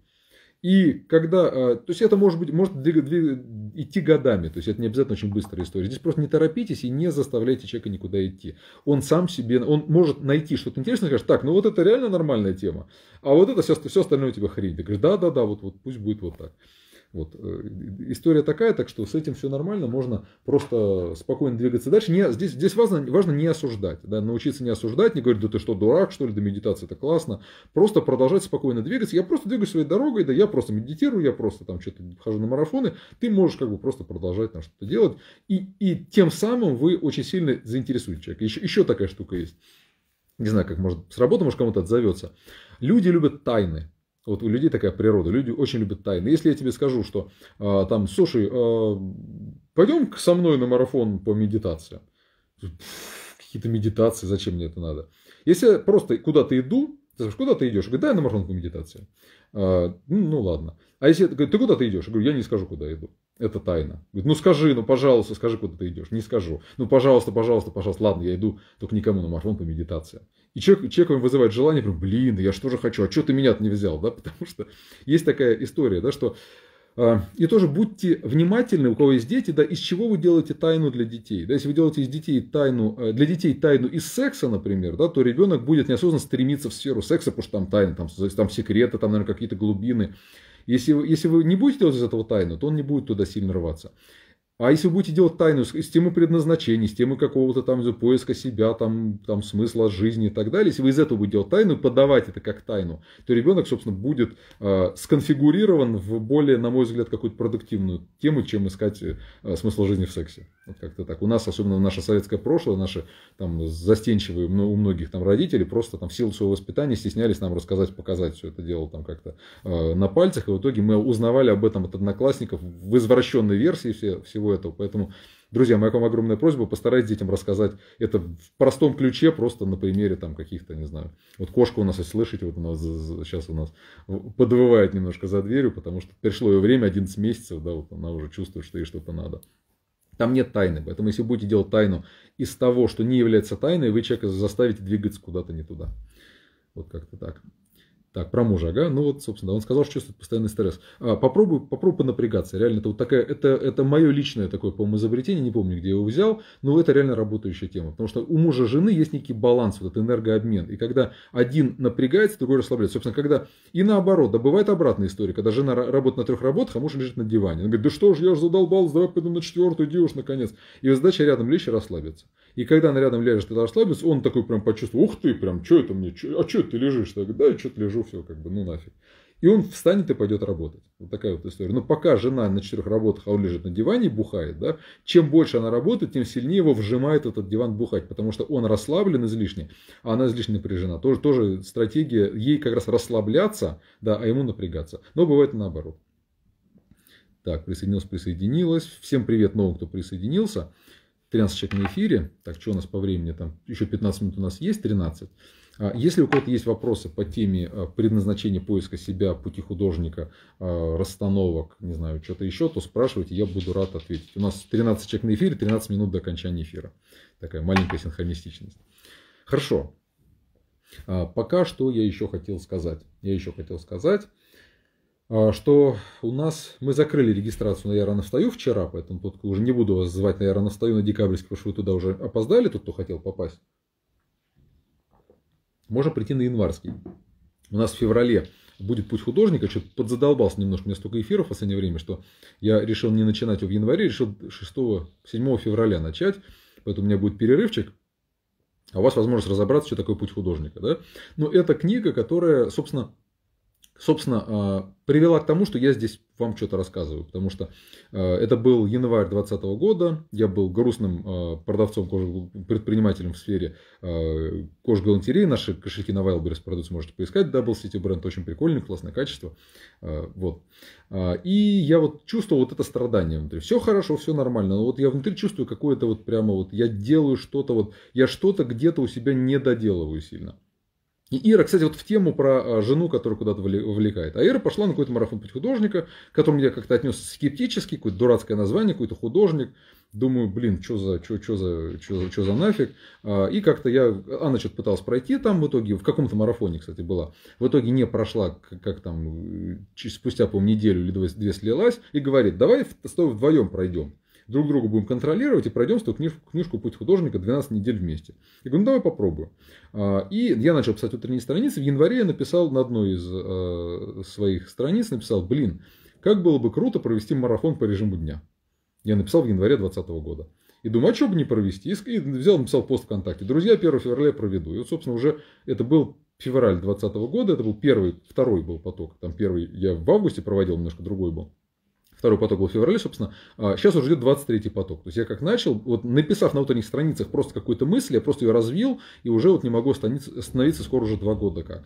И когда, а, то есть это может быть, может идти годами, то есть это не обязательно очень быстрая история. Здесь просто не торопитесь и не заставляйте человека никуда идти. Он сам себе, он может найти что-то интересное, скажет, так, ну вот это реально нормальная тема, а вот это все, все остальное у тебя хрень. Ты говоришь, да, да, да, вот, вот пусть будет вот так. Вот. Э, история такая, так что с этим все нормально, можно просто спокойно двигаться дальше. Не, здесь здесь важно, важно не осуждать, да, научиться не осуждать, не говорить, да ты что, дурак, что ли, да медитация это классно. Просто продолжать спокойно двигаться. Я просто двигаюсь своей дорогой, да я просто медитирую, я просто там что-то хожу на марафоны. Ты можешь как бы просто продолжать там что-то делать. И, и тем самым вы очень сильно заинтересуете человека. Еще, еще такая штука есть. Не знаю, как может, с работы, может, кому-то отзовется. Люди любят тайны. Вот у людей такая природа, люди очень любят тайны. Если я тебе скажу, что э, там, слушай, э, а, пойдем со мной на марафон по медитации, Какие-то медитации, зачем мне это надо? Если я просто куда-то иду, ты спрашиваешь, куда ты идешь? говорю, да, на марафон по медитации. Э, ну, ну ладно. А если ты куда ты идешь? Я говорю, я не скажу, куда я иду. Это тайна. Говорит, ну скажи, ну пожалуйста, скажи, куда ты идешь. Не скажу. Ну пожалуйста, пожалуйста, пожалуйста. Ладно, я иду, только никому на марафон по медитации. И человек, человек вызывает желание, прям, блин, я что же хочу, а что ты меня-то не взял, да? [LAUGHS] Потому что есть такая история, да, что а, и тоже будьте внимательны, у кого есть дети, да, из чего вы делаете тайну для детей. Да, если вы делаете из детей тайну, э, для детей тайну из секса, например, да, то ребенок будет неосознанно стремиться в сферу секса, потому что там тайна, там, там секреты, там, наверное, какие-то глубины. Если, если вы не будете делать из этого тайну, то он не будет туда сильно рваться. А если вы будете делать тайную с темы предназначения, с темы какого-то там поиска себя, там, там смысла жизни и так далее, если вы из этого будете делать тайну, подавать это как тайну, то ребенок, собственно, будет э, сконфигурирован в более, на мой взгляд, какую-то продуктивную тему, чем искать э, смысл жизни в сексе. Вот как-то так. У нас, особенно наше советское прошлое, наши там застенчивые у многих там родители просто там в силу своего воспитания стеснялись нам рассказать, показать все это дело там как-то э, на пальцах, и в итоге мы узнавали об этом от одноклассников в извращенной версии все, всего всего этого. Поэтому, друзья, моя к вам огромная просьба, постарайтесь детям рассказать это в простом ключе, просто на примере там каких-то, не знаю. Вот кошка у нас, если слышите, вот у нас сейчас у нас подвывает немножко за дверью, потому что пришло ее время, 11 месяцев, да, вот она уже чувствует, что ей что-то надо. Там нет тайны, поэтому если будете делать тайну из того, что не является тайной, вы человека заставите двигаться куда-то не туда. Вот как-то так. Так, про мужа, ага. Ну вот, собственно, он сказал, что чувствует постоянный стресс. А, попробуй, попробуй понапрягаться. Реально, это вот такая, это, это мое личное такое, по-моему, изобретение, не помню, где я его взял, но это реально работающая тема. Потому что у мужа жены есть некий баланс, вот этот энергообмен. И когда один напрягается, другой расслабляется. Собственно, когда и наоборот, да бывает обратная история, когда жена работает на трех работах, а муж лежит на диване. Он говорит, да что ж, я же задолбал, давай пойду на четвертую, девушка, наконец. И задача рядом лечь и расслабиться. И когда она рядом ляжет, это расслабится, он такой прям почувствовал, ух ты, прям, что это мне, чё, а что ты лежишь? Так, да, я что-то лежу, все, как бы, ну нафиг. И он встанет и пойдет работать. Вот такая вот история. Но пока жена на четырех работах, а он лежит на диване и бухает, да, чем больше она работает, тем сильнее его вжимает этот диван бухать, потому что он расслаблен излишне, а она излишне напряжена. Тоже, тоже стратегия, ей как раз расслабляться, да, а ему напрягаться. Но бывает наоборот. Так, присоединилась, присоединилась. Всем привет новым, кто присоединился. 13 человек на эфире. Так, что у нас по времени там? Еще 15 минут у нас есть, 13. А если у кого-то есть вопросы по теме э, предназначения поиска себя, пути художника, э, расстановок, не знаю, что-то еще, то спрашивайте, я буду рад ответить. У нас 13 человек на эфире, 13 минут до окончания эфира. Такая маленькая синхронистичность. Хорошо. А, пока что я еще хотел сказать. Я еще хотел сказать. А, что у нас мы закрыли регистрацию на Я рано встаю вчера, поэтому тут уже не буду вас звать на Я рано встаю на декабрьский, потому что вы туда уже опоздали, тот, кто хотел попасть. Можно прийти на январский. У нас в феврале будет путь художника, что-то подзадолбался немножко, у меня столько эфиров в последнее время, что я решил не начинать в январе, решил 6-7 февраля начать, поэтому у меня будет перерывчик, а у вас возможность разобраться, что такое путь художника. Да? Но это книга, которая, собственно, собственно, а, привела к тому, что я здесь вам что-то рассказываю, потому что а, это был январь 2020 года, я был грустным а, продавцом, предпринимателем в сфере кожгалантереи, наши кошельки на Wildberries продаются, можете поискать, Double City бренд, очень прикольный, классное качество, вот. И я вот чувствовал вот это страдание внутри, все хорошо, все нормально, но вот я внутри чувствую какое-то вот прямо вот, я делаю что-то вот, я что-то где-то у себя не доделываю сильно. И Ира, кстати, вот в тему про а, жену, которая куда-то вовлекает. А Ира пошла на какой-то марафон путь художника, к которому я как-то отнесся скептически, какое-то дурацкое название, какой-то художник. Думаю, блин, что за, что, что за, что за, что за нафиг. А, и как-то я, она а, что-то пыталась пройти там в итоге, в каком-то марафоне, кстати, была. В итоге не прошла, как, как там, спустя, по моему неделю или две, две слилась. И говорит, давай с тобой вдвоем пройдем друг друга будем контролировать и пройдем с тобой книжку, книжку «Путь художника» 12 недель вместе. Я говорю, ну давай попробую. А, и я начал писать утренние страницы. В январе я написал на одной из э, своих страниц, написал, блин, как было бы круто провести марафон по режиму дня. Я написал в январе 2020 года. И думаю, а что бы не провести? И взял, написал пост ВКонтакте. Друзья, 1 февраля проведу. И вот, собственно, уже это был февраль 2020 года. Это был первый, второй был поток. Там первый я в августе проводил, немножко другой был второй поток был в феврале, собственно, а, сейчас уже идет 23 поток. То есть я как начал, вот написав на утренних страницах просто какую-то мысль, я просто ее развил и уже вот не могу остановиться скоро уже два года как.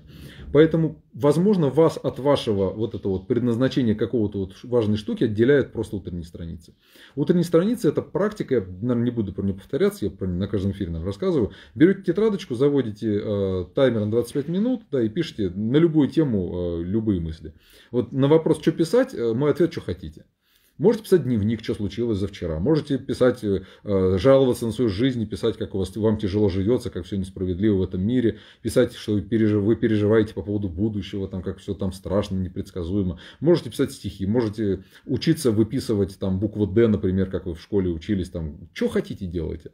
Поэтому, возможно, вас от вашего вот этого вот предназначения какого-то вот важной штуки отделяют просто утренние страницы. Утренние страницы это практика, я, наверное, не буду про нее повторяться, я про нее на каждом эфире наверное, рассказываю. Берете тетрадочку, заводите э, таймер на 25 минут, да, и пишите на любую тему э, любые мысли. Вот на вопрос, что писать, мой ответ, что хотите. Можете писать дневник, что случилось за вчера. Можете писать, э, э, жаловаться на свою жизнь, писать, как у вас, вам тяжело живется, как все несправедливо в этом мире. Писать, что вы, пережив, вы переживаете по поводу будущего, там, как все там страшно, непредсказуемо. Можете писать стихи, можете учиться выписывать там букву «Д», например, как вы в школе учились. Там, что хотите, делайте.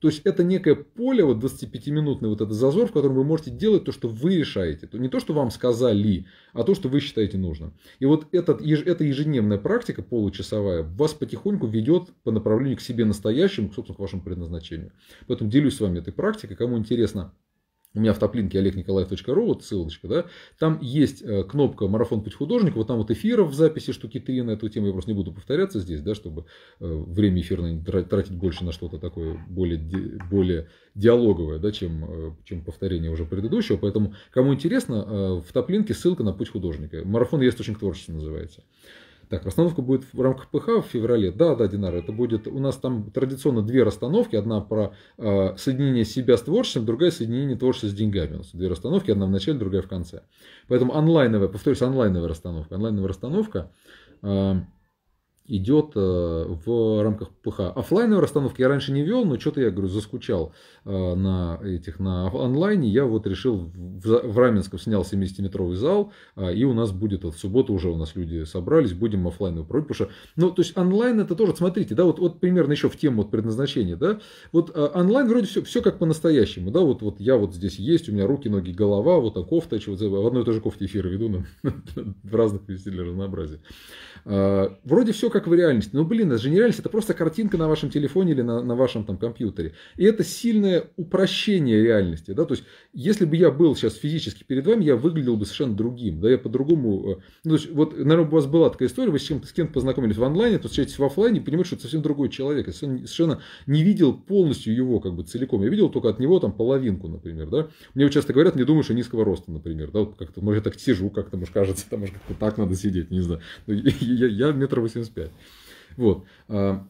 То есть это некое поле, вот 25-минутный вот этот зазор, в котором вы можете делать то, что вы решаете. То, не то, что вам сказали, а то, что вы считаете нужным. И вот этот, эта ежедневная практика получасовая вас потихоньку ведет по направлению к себе настоящему, к, собственно, к вашему предназначению. Поэтому делюсь с вами этой практикой. Кому интересно, у меня в топлинке олегниколаев.ру, вот ссылочка, да, там есть э, кнопка «Марафон путь художника», вот там вот эфиров в записи штуки три на эту тему, я просто не буду повторяться здесь, да, чтобы э, время эфирное тратить больше на что-то такое более, более диалоговое, да, чем, э, чем повторение уже предыдущего, поэтому, кому интересно, в топлинке ссылка на путь художника. «Марафон есть очень творчество» называется. Так, расстановка будет в рамках ПХ в феврале. Да, да, Динара, это будет... У нас там традиционно две расстановки. Одна про э, соединение себя с творчеством, другая соединение творчества с деньгами. У нас две расстановки, одна в начале, другая в конце. Поэтому онлайновая, повторюсь, онлайновая расстановка. Онлайновая расстановка э, идет э, в рамках ПХ. Оффлайновые расстановки я раньше не вел, но что-то я, говорю, заскучал э, на этих, на онлайне. Я вот решил, в Раменском снял 70-метровый зал, а, и у нас будет, вот в субботу уже у нас люди собрались, будем офлайновый проводить, потому что, ну, то есть онлайн это тоже, смотрите, да, вот, вот примерно еще в тему вот предназначения, да, вот э, онлайн вроде все, все как по-настоящему, да, вот, вот я вот здесь есть, у меня руки, ноги, голова, вот а кофта, чего в одной и той же кофте эфир веду, [LAUGHS] в разных для разнообразия а, Вроде все как как в реальности. Ну, блин, это же не реальность, это просто картинка на вашем телефоне или на, на вашем там компьютере. И это сильное упрощение реальности, да, то есть, если бы я был сейчас физически перед вами, я выглядел бы совершенно другим, да, я по-другому, э, ну, то есть, вот, наверное, у вас была такая история, вы с, чем, с кем-то познакомились в онлайне, то встречаетесь в офлайне, понимаете, что это совсем другой человек, я совершенно не видел полностью его, как бы, целиком, я видел только от него там половинку, например, да, мне вот часто говорят, не думаю, что низкого роста, например, да, вот как-то, может, я так сижу, как-то, может, кажется, там, может, как-то так надо сидеть, не знаю, ну, я, я метр восемьдесят пять 5. Вот. А,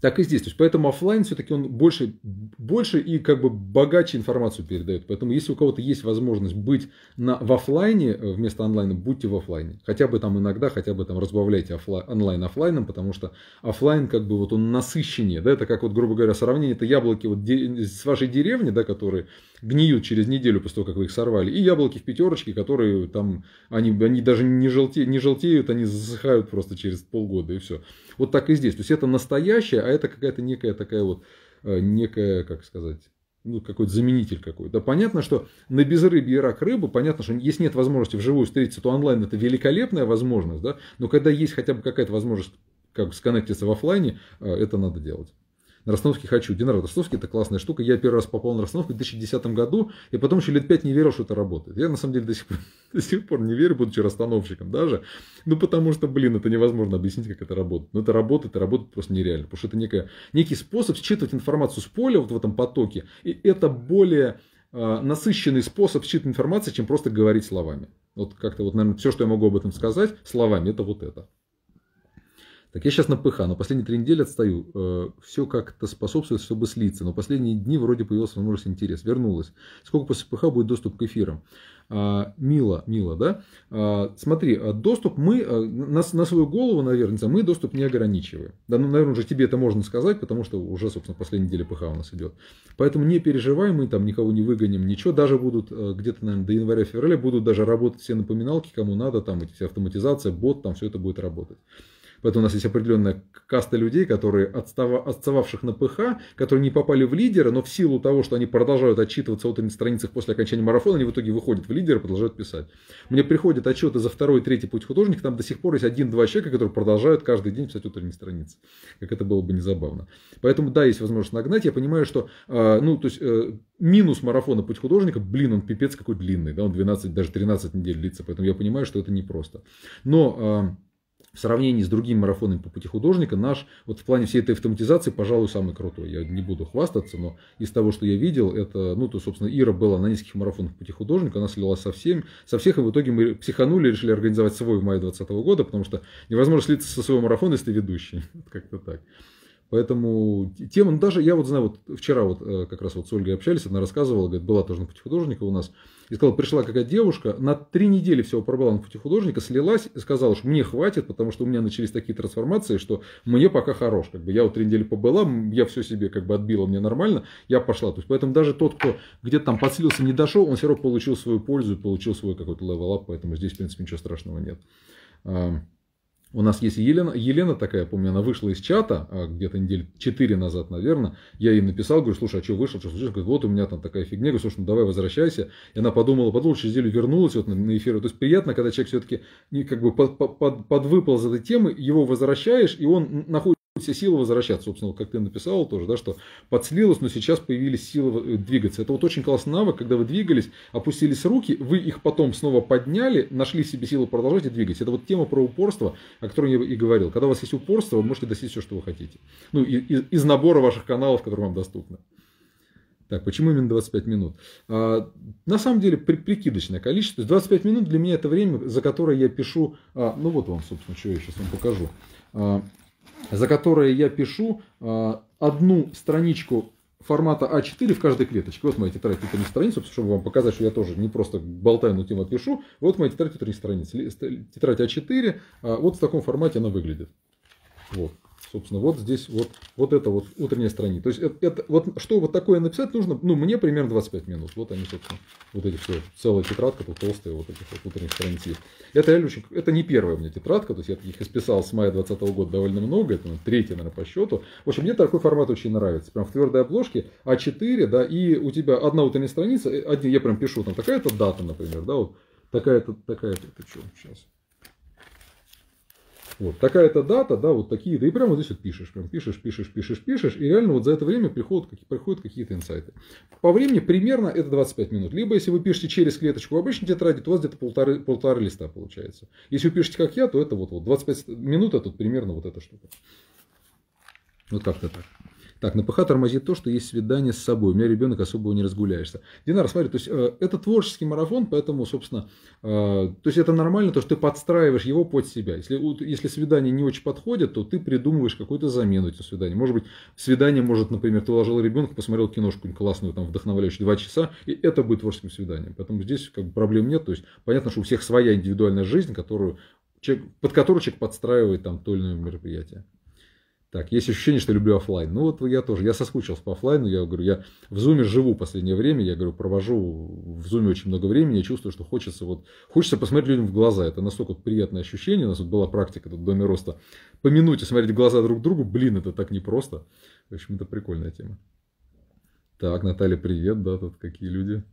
так и здесь. То есть, поэтому офлайн все-таки он больше, больше и как бы богаче информацию передает. Поэтому если у кого-то есть возможность быть на, в офлайне э, вместо онлайна, будьте в офлайне. Хотя бы там иногда, хотя бы там разбавляйте офлайн, онлайн офлайном, потому что офлайн как бы вот он насыщеннее. Да? Это как вот, грубо говоря, сравнение, это яблоки вот де, с вашей деревни, да, которые гниют через неделю после того, как вы их сорвали, и яблоки в пятерочке, которые там, они, они даже не, желте, не желтеют, они засыхают просто через полгода и все. Вот так и здесь. То есть это настоящее, а это какая-то некая такая вот, э, некая, как сказать, ну, какой-то заменитель какой-то. Да, понятно, что на безрыбье и рак рыбы, понятно, что если нет возможности вживую встретиться, то онлайн это великолепная возможность, да, но когда есть хотя бы какая-то возможность как сконнектиться в офлайне, э, это надо делать на Ростовский хочу. Динар Ростовский – это классная штука. Я первый раз попал на Ростовский в 2010 году, и потом еще лет пять не верил, что это работает. Я, на самом деле, до сих, пор, [LAUGHS] до сих пор не верю, будучи расстановщиком даже. Ну, потому что, блин, это невозможно объяснить, как это работает. Но ну, это работает, это работает просто нереально. Потому что это некая, некий способ считывать информацию с поля вот в этом потоке. И это более а, насыщенный способ считать информацию, чем просто говорить словами. Вот как-то вот, наверное, все, что я могу об этом сказать словами, это вот это. Так я сейчас на ПХ, но последние три недели отстаю. Э, все как-то способствует, чтобы слиться. Но последние дни вроде появился возможность интерес. Вернулась. Сколько после ПХ будет доступ к эфирам? А, мило, мило, да? А, смотри, а, доступ мы, а, на, на свою голову, наверное, мы доступ не ограничиваем. Да, ну, наверное, уже тебе это можно сказать, потому что уже, собственно, последняя неделя ПХ у нас идет. Поэтому не переживай, мы там никого не выгоним, ничего. Даже будут э, где-то, наверное, до января-февраля будут даже работать все напоминалки, кому надо, там эти все автоматизация, бот, там все это будет работать. Поэтому у нас есть определенная каста людей, которые отстававших на ПХ, которые не попали в лидеры, но в силу того, что они продолжают отчитываться о утренних страницах после окончания марафона, они в итоге выходят в лидеры, и продолжают писать. Мне приходят отчеты за второй и третий путь художника, там до сих пор есть один-два человека, которые продолжают каждый день писать утренние страницы. Как это было бы незабавно. Поэтому, да, есть возможность нагнать. Я понимаю, что, э, ну, то есть, э, минус марафона путь художника, блин, он пипец какой длинный, да, он 12, даже 13 недель длится, поэтому я понимаю, что это непросто. Но... Э, в сравнении с другими марафонами по пути художника, наш вот в плане всей этой автоматизации, пожалуй, самый крутой. Я не буду хвастаться, но из того, что я видел, это, ну, то, собственно, Ира была на низких марафонах по пути художника, она слилась со всеми, со всех, и в итоге мы психанули решили организовать свой в мае 2020 года, потому что невозможно слиться со своего марафона, если ты ведущий. [LAUGHS] Как-то так. Поэтому тема, ну даже я вот знаю, вот вчера вот э, как раз вот с Ольгой общались, она рассказывала, говорит, была тоже на пути художника у нас, и сказала, пришла какая-то девушка, на три недели всего пробыла на пути художника, слилась и сказала, что мне хватит, потому что у меня начались такие трансформации, что мне пока хорош, как бы я вот три недели побыла, я все себе как бы отбила, мне нормально, я пошла. То есть поэтому даже тот, кто где-то там подслился, не дошел, он все равно получил свою пользу, получил свой какой-то левел-ап, поэтому здесь, в принципе, ничего страшного нет. У нас есть Елена, Елена такая, помню, она вышла из чата а, где-то недель 4 назад, наверное. Я ей написал, говорю, слушай, а что вышел, что случилось? Говорит, вот у меня там такая фигня. Я говорю, слушай, ну давай возвращайся. И она подумала, подумала, через неделю вернулась вот на, на эфир. То есть приятно, когда человек все-таки как бы под, под, подвыпал из этой темы, его возвращаешь, и он находит все силы возвращаться. Собственно, как ты написал тоже, да, что подслилось, но сейчас появились силы э, двигаться. Это вот очень классный навык, когда вы двигались, опустились руки, вы их потом снова подняли, нашли себе силы продолжать и двигаться. Это вот тема про упорство, о которой я и говорил. Когда у вас есть упорство, вы можете достичь все, что вы хотите. Ну, из, из набора ваших каналов, которые вам доступны. Так, почему именно 25 минут? А, на самом деле при, прикидочное количество. То есть 25 минут для меня это время, за которое я пишу... А, ну вот вам, собственно, что я сейчас вам покажу. А, за которые я пишу э, одну страничку формата А4 в каждой клеточке. Вот моя тетрадь утренней страницы, чтобы вам показать, что я тоже не просто болтаю, но тему пишу. Вот моя э, тетрадь утренней страницы. Тетрадь А4, вот в таком формате она выглядит. Вот собственно, вот здесь вот, вот это вот утренняя страница. То есть, это, это, вот, что вот такое написать нужно, ну, мне примерно 25 минут. Вот они, собственно, вот эти все, целая тетрадка, тут толстая вот этих вот утренних страниц Это, реально очень, это не первая у меня тетрадка, то есть, я их исписал с мая 2020 года довольно много, это ну, третья, наверное, по счету. В общем, мне такой формат очень нравится. Прям в твердой обложке А4, да, и у тебя одна утренняя страница, э, один, я прям пишу, там такая-то дата, например, да, вот такая-то, такая-то, это что, сейчас, вот такая-то дата, да, вот такие-то. И прямо вот здесь вот пишешь, прям пишешь, пишешь, пишешь, пишешь. И реально вот за это время приходят, приходят какие-то инсайты. По времени примерно это 25 минут. Либо если вы пишете через клеточку в обычной тетради, то у вас где-то полторы, полторы листа получается. Если вы пишете как я, то это вот, вот 25 минут, это вот примерно вот эта штука. Вот как-то так. Так, на ПХ тормозит то, что есть свидание с собой. У меня ребенок особо не разгуляешься. Динар, смотри, то есть э, это творческий марафон, поэтому, собственно, э, то есть это нормально, то, что ты подстраиваешь его под себя. Если, если свидание не очень подходит, то ты придумываешь какую-то замену этим свиданием. Может быть, свидание может, например, ты уложил ребенка, посмотрел киношку классную, там, вдохновляющую, два часа, и это будет творческим свиданием. Поэтому здесь как бы проблем нет. То есть понятно, что у всех своя индивидуальная жизнь, которую человек, под которую человек подстраивает там то или иное мероприятие. Так, есть ощущение, что люблю офлайн. Ну вот я тоже, я соскучился по офлайну, я говорю, я в зуме живу в последнее время, я говорю, провожу в зуме очень много времени, я чувствую, что хочется вот, хочется посмотреть людям в глаза, это настолько приятное ощущение, у нас тут была практика тут в Доме Роста, по минуте смотреть в глаза друг другу, блин, это так непросто, в общем, это прикольная тема. Так, Наталья, привет, да, тут какие люди.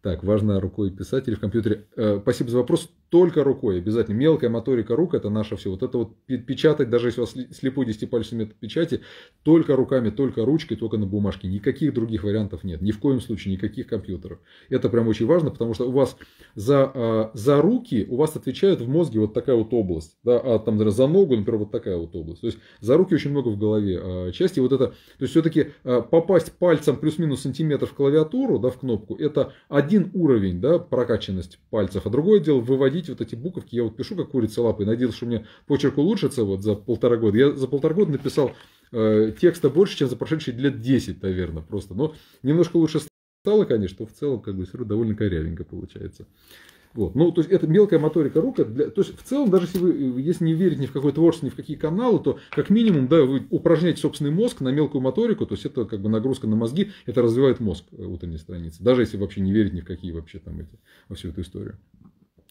Так, важно рукой писать или в компьютере. Э, спасибо за вопрос только рукой, обязательно. Мелкая моторика рук, это наше все. Вот это вот печатать, даже если у вас слепой 10 метод печати, только руками, только ручкой, только на бумажке. Никаких других вариантов нет. Ни в коем случае никаких компьютеров. Это прям очень важно, потому что у вас за, а, за руки, у вас отвечает в мозге вот такая вот область. Да, а там, за ногу, например, вот такая вот область. То есть за руки очень много в голове а, части. Вот это, то есть все-таки а, попасть пальцем плюс-минус сантиметр в клавиатуру, да, в кнопку, это один уровень, да, прокачанность пальцев. А другое дело выводить выводить вот эти буковки. Я вот пишу, как курица лапы, надеялся, что у меня почерк улучшится вот за полтора года. Я за полтора года написал э, текста больше, чем за прошедшие лет 10, наверное, просто. Но немножко лучше стало, конечно, в целом как бы все равно довольно корявенько получается. Вот. Ну, то есть это мелкая моторика рук. Для... То есть в целом, даже если вы э, если не верите ни в какое творчество, ни в какие каналы, то как минимум, да, вы упражняете собственный мозг на мелкую моторику, то есть это как бы нагрузка на мозги, это развивает мозг э, утренней страницы, даже если вообще не верить ни в какие вообще там эти, во всю эту историю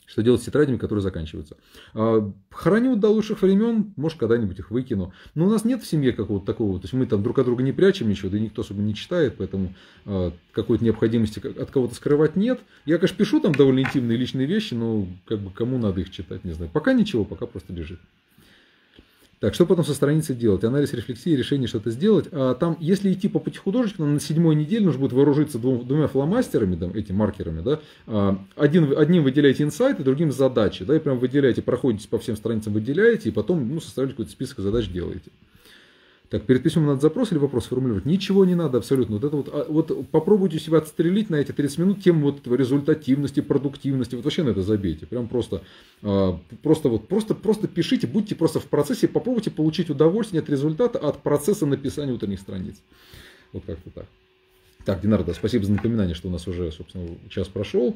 что делать с тетрадями, которые заканчиваются. А, храню до лучших времен, может, когда-нибудь их выкину. Но у нас нет в семье какого-то такого, то есть мы там друг от друга не прячем ничего, да и никто особо не читает, поэтому а, какой-то необходимости от кого-то скрывать нет. Я, конечно, пишу там довольно интимные личные вещи, но как бы кому надо их читать, не знаю. Пока ничего, пока просто лежит. Так, что потом со страницы делать? Анализ рефлексии, решение что-то сделать. А там, если идти по пути художника, на седьмой неделе нужно будет вооружиться двум, двумя фломастерами, там, этими маркерами. Да? А, один, одним выделяете инсайты, другим задачи. Да? И прям выделяете, проходите по всем страницам, выделяете, и потом ну, составляете какой-то список задач делаете. Так, перед письмом надо запрос или вопрос формулировать? Ничего не надо абсолютно. Вот, это вот, а, вот попробуйте себя отстрелить на эти 30 минут тем вот результативности, продуктивности. Вот вообще на это забейте. Прям просто, а, просто, вот, просто, просто пишите, будьте просто в процессе, попробуйте получить удовольствие от результата, от процесса написания утренних страниц. Вот как-то так. Так, Динар, да, спасибо за напоминание, что у нас уже, собственно, час прошел.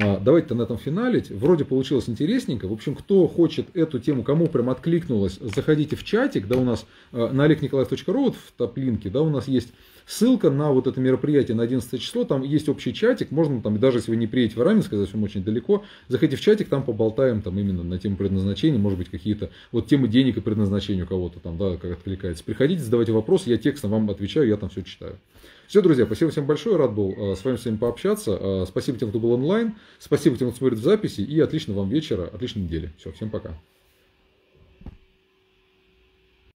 А, давайте на этом финалить. Вроде получилось интересненько. В общем, кто хочет эту тему, кому прям откликнулось, заходите в чатик, да, у нас а, на олегниколаев.ру вот в топлинке, да, у нас есть ссылка на вот это мероприятие на 11 число, там есть общий чатик, можно там, даже если вы не приедете в Раменск, сказать, вам очень далеко, заходите в чатик, там поболтаем там именно на тему предназначения, может быть, какие-то вот темы денег и предназначения у кого-то там, да, как откликается. Приходите, задавайте вопросы, я текстом вам отвечаю, я там все читаю. Все, друзья, спасибо всем большое, рад был э, с вами с вами пообщаться. Э, спасибо тем, кто был онлайн, спасибо тем, кто смотрит в записи, и отличного вам вечера, отличной недели. Все, всем пока.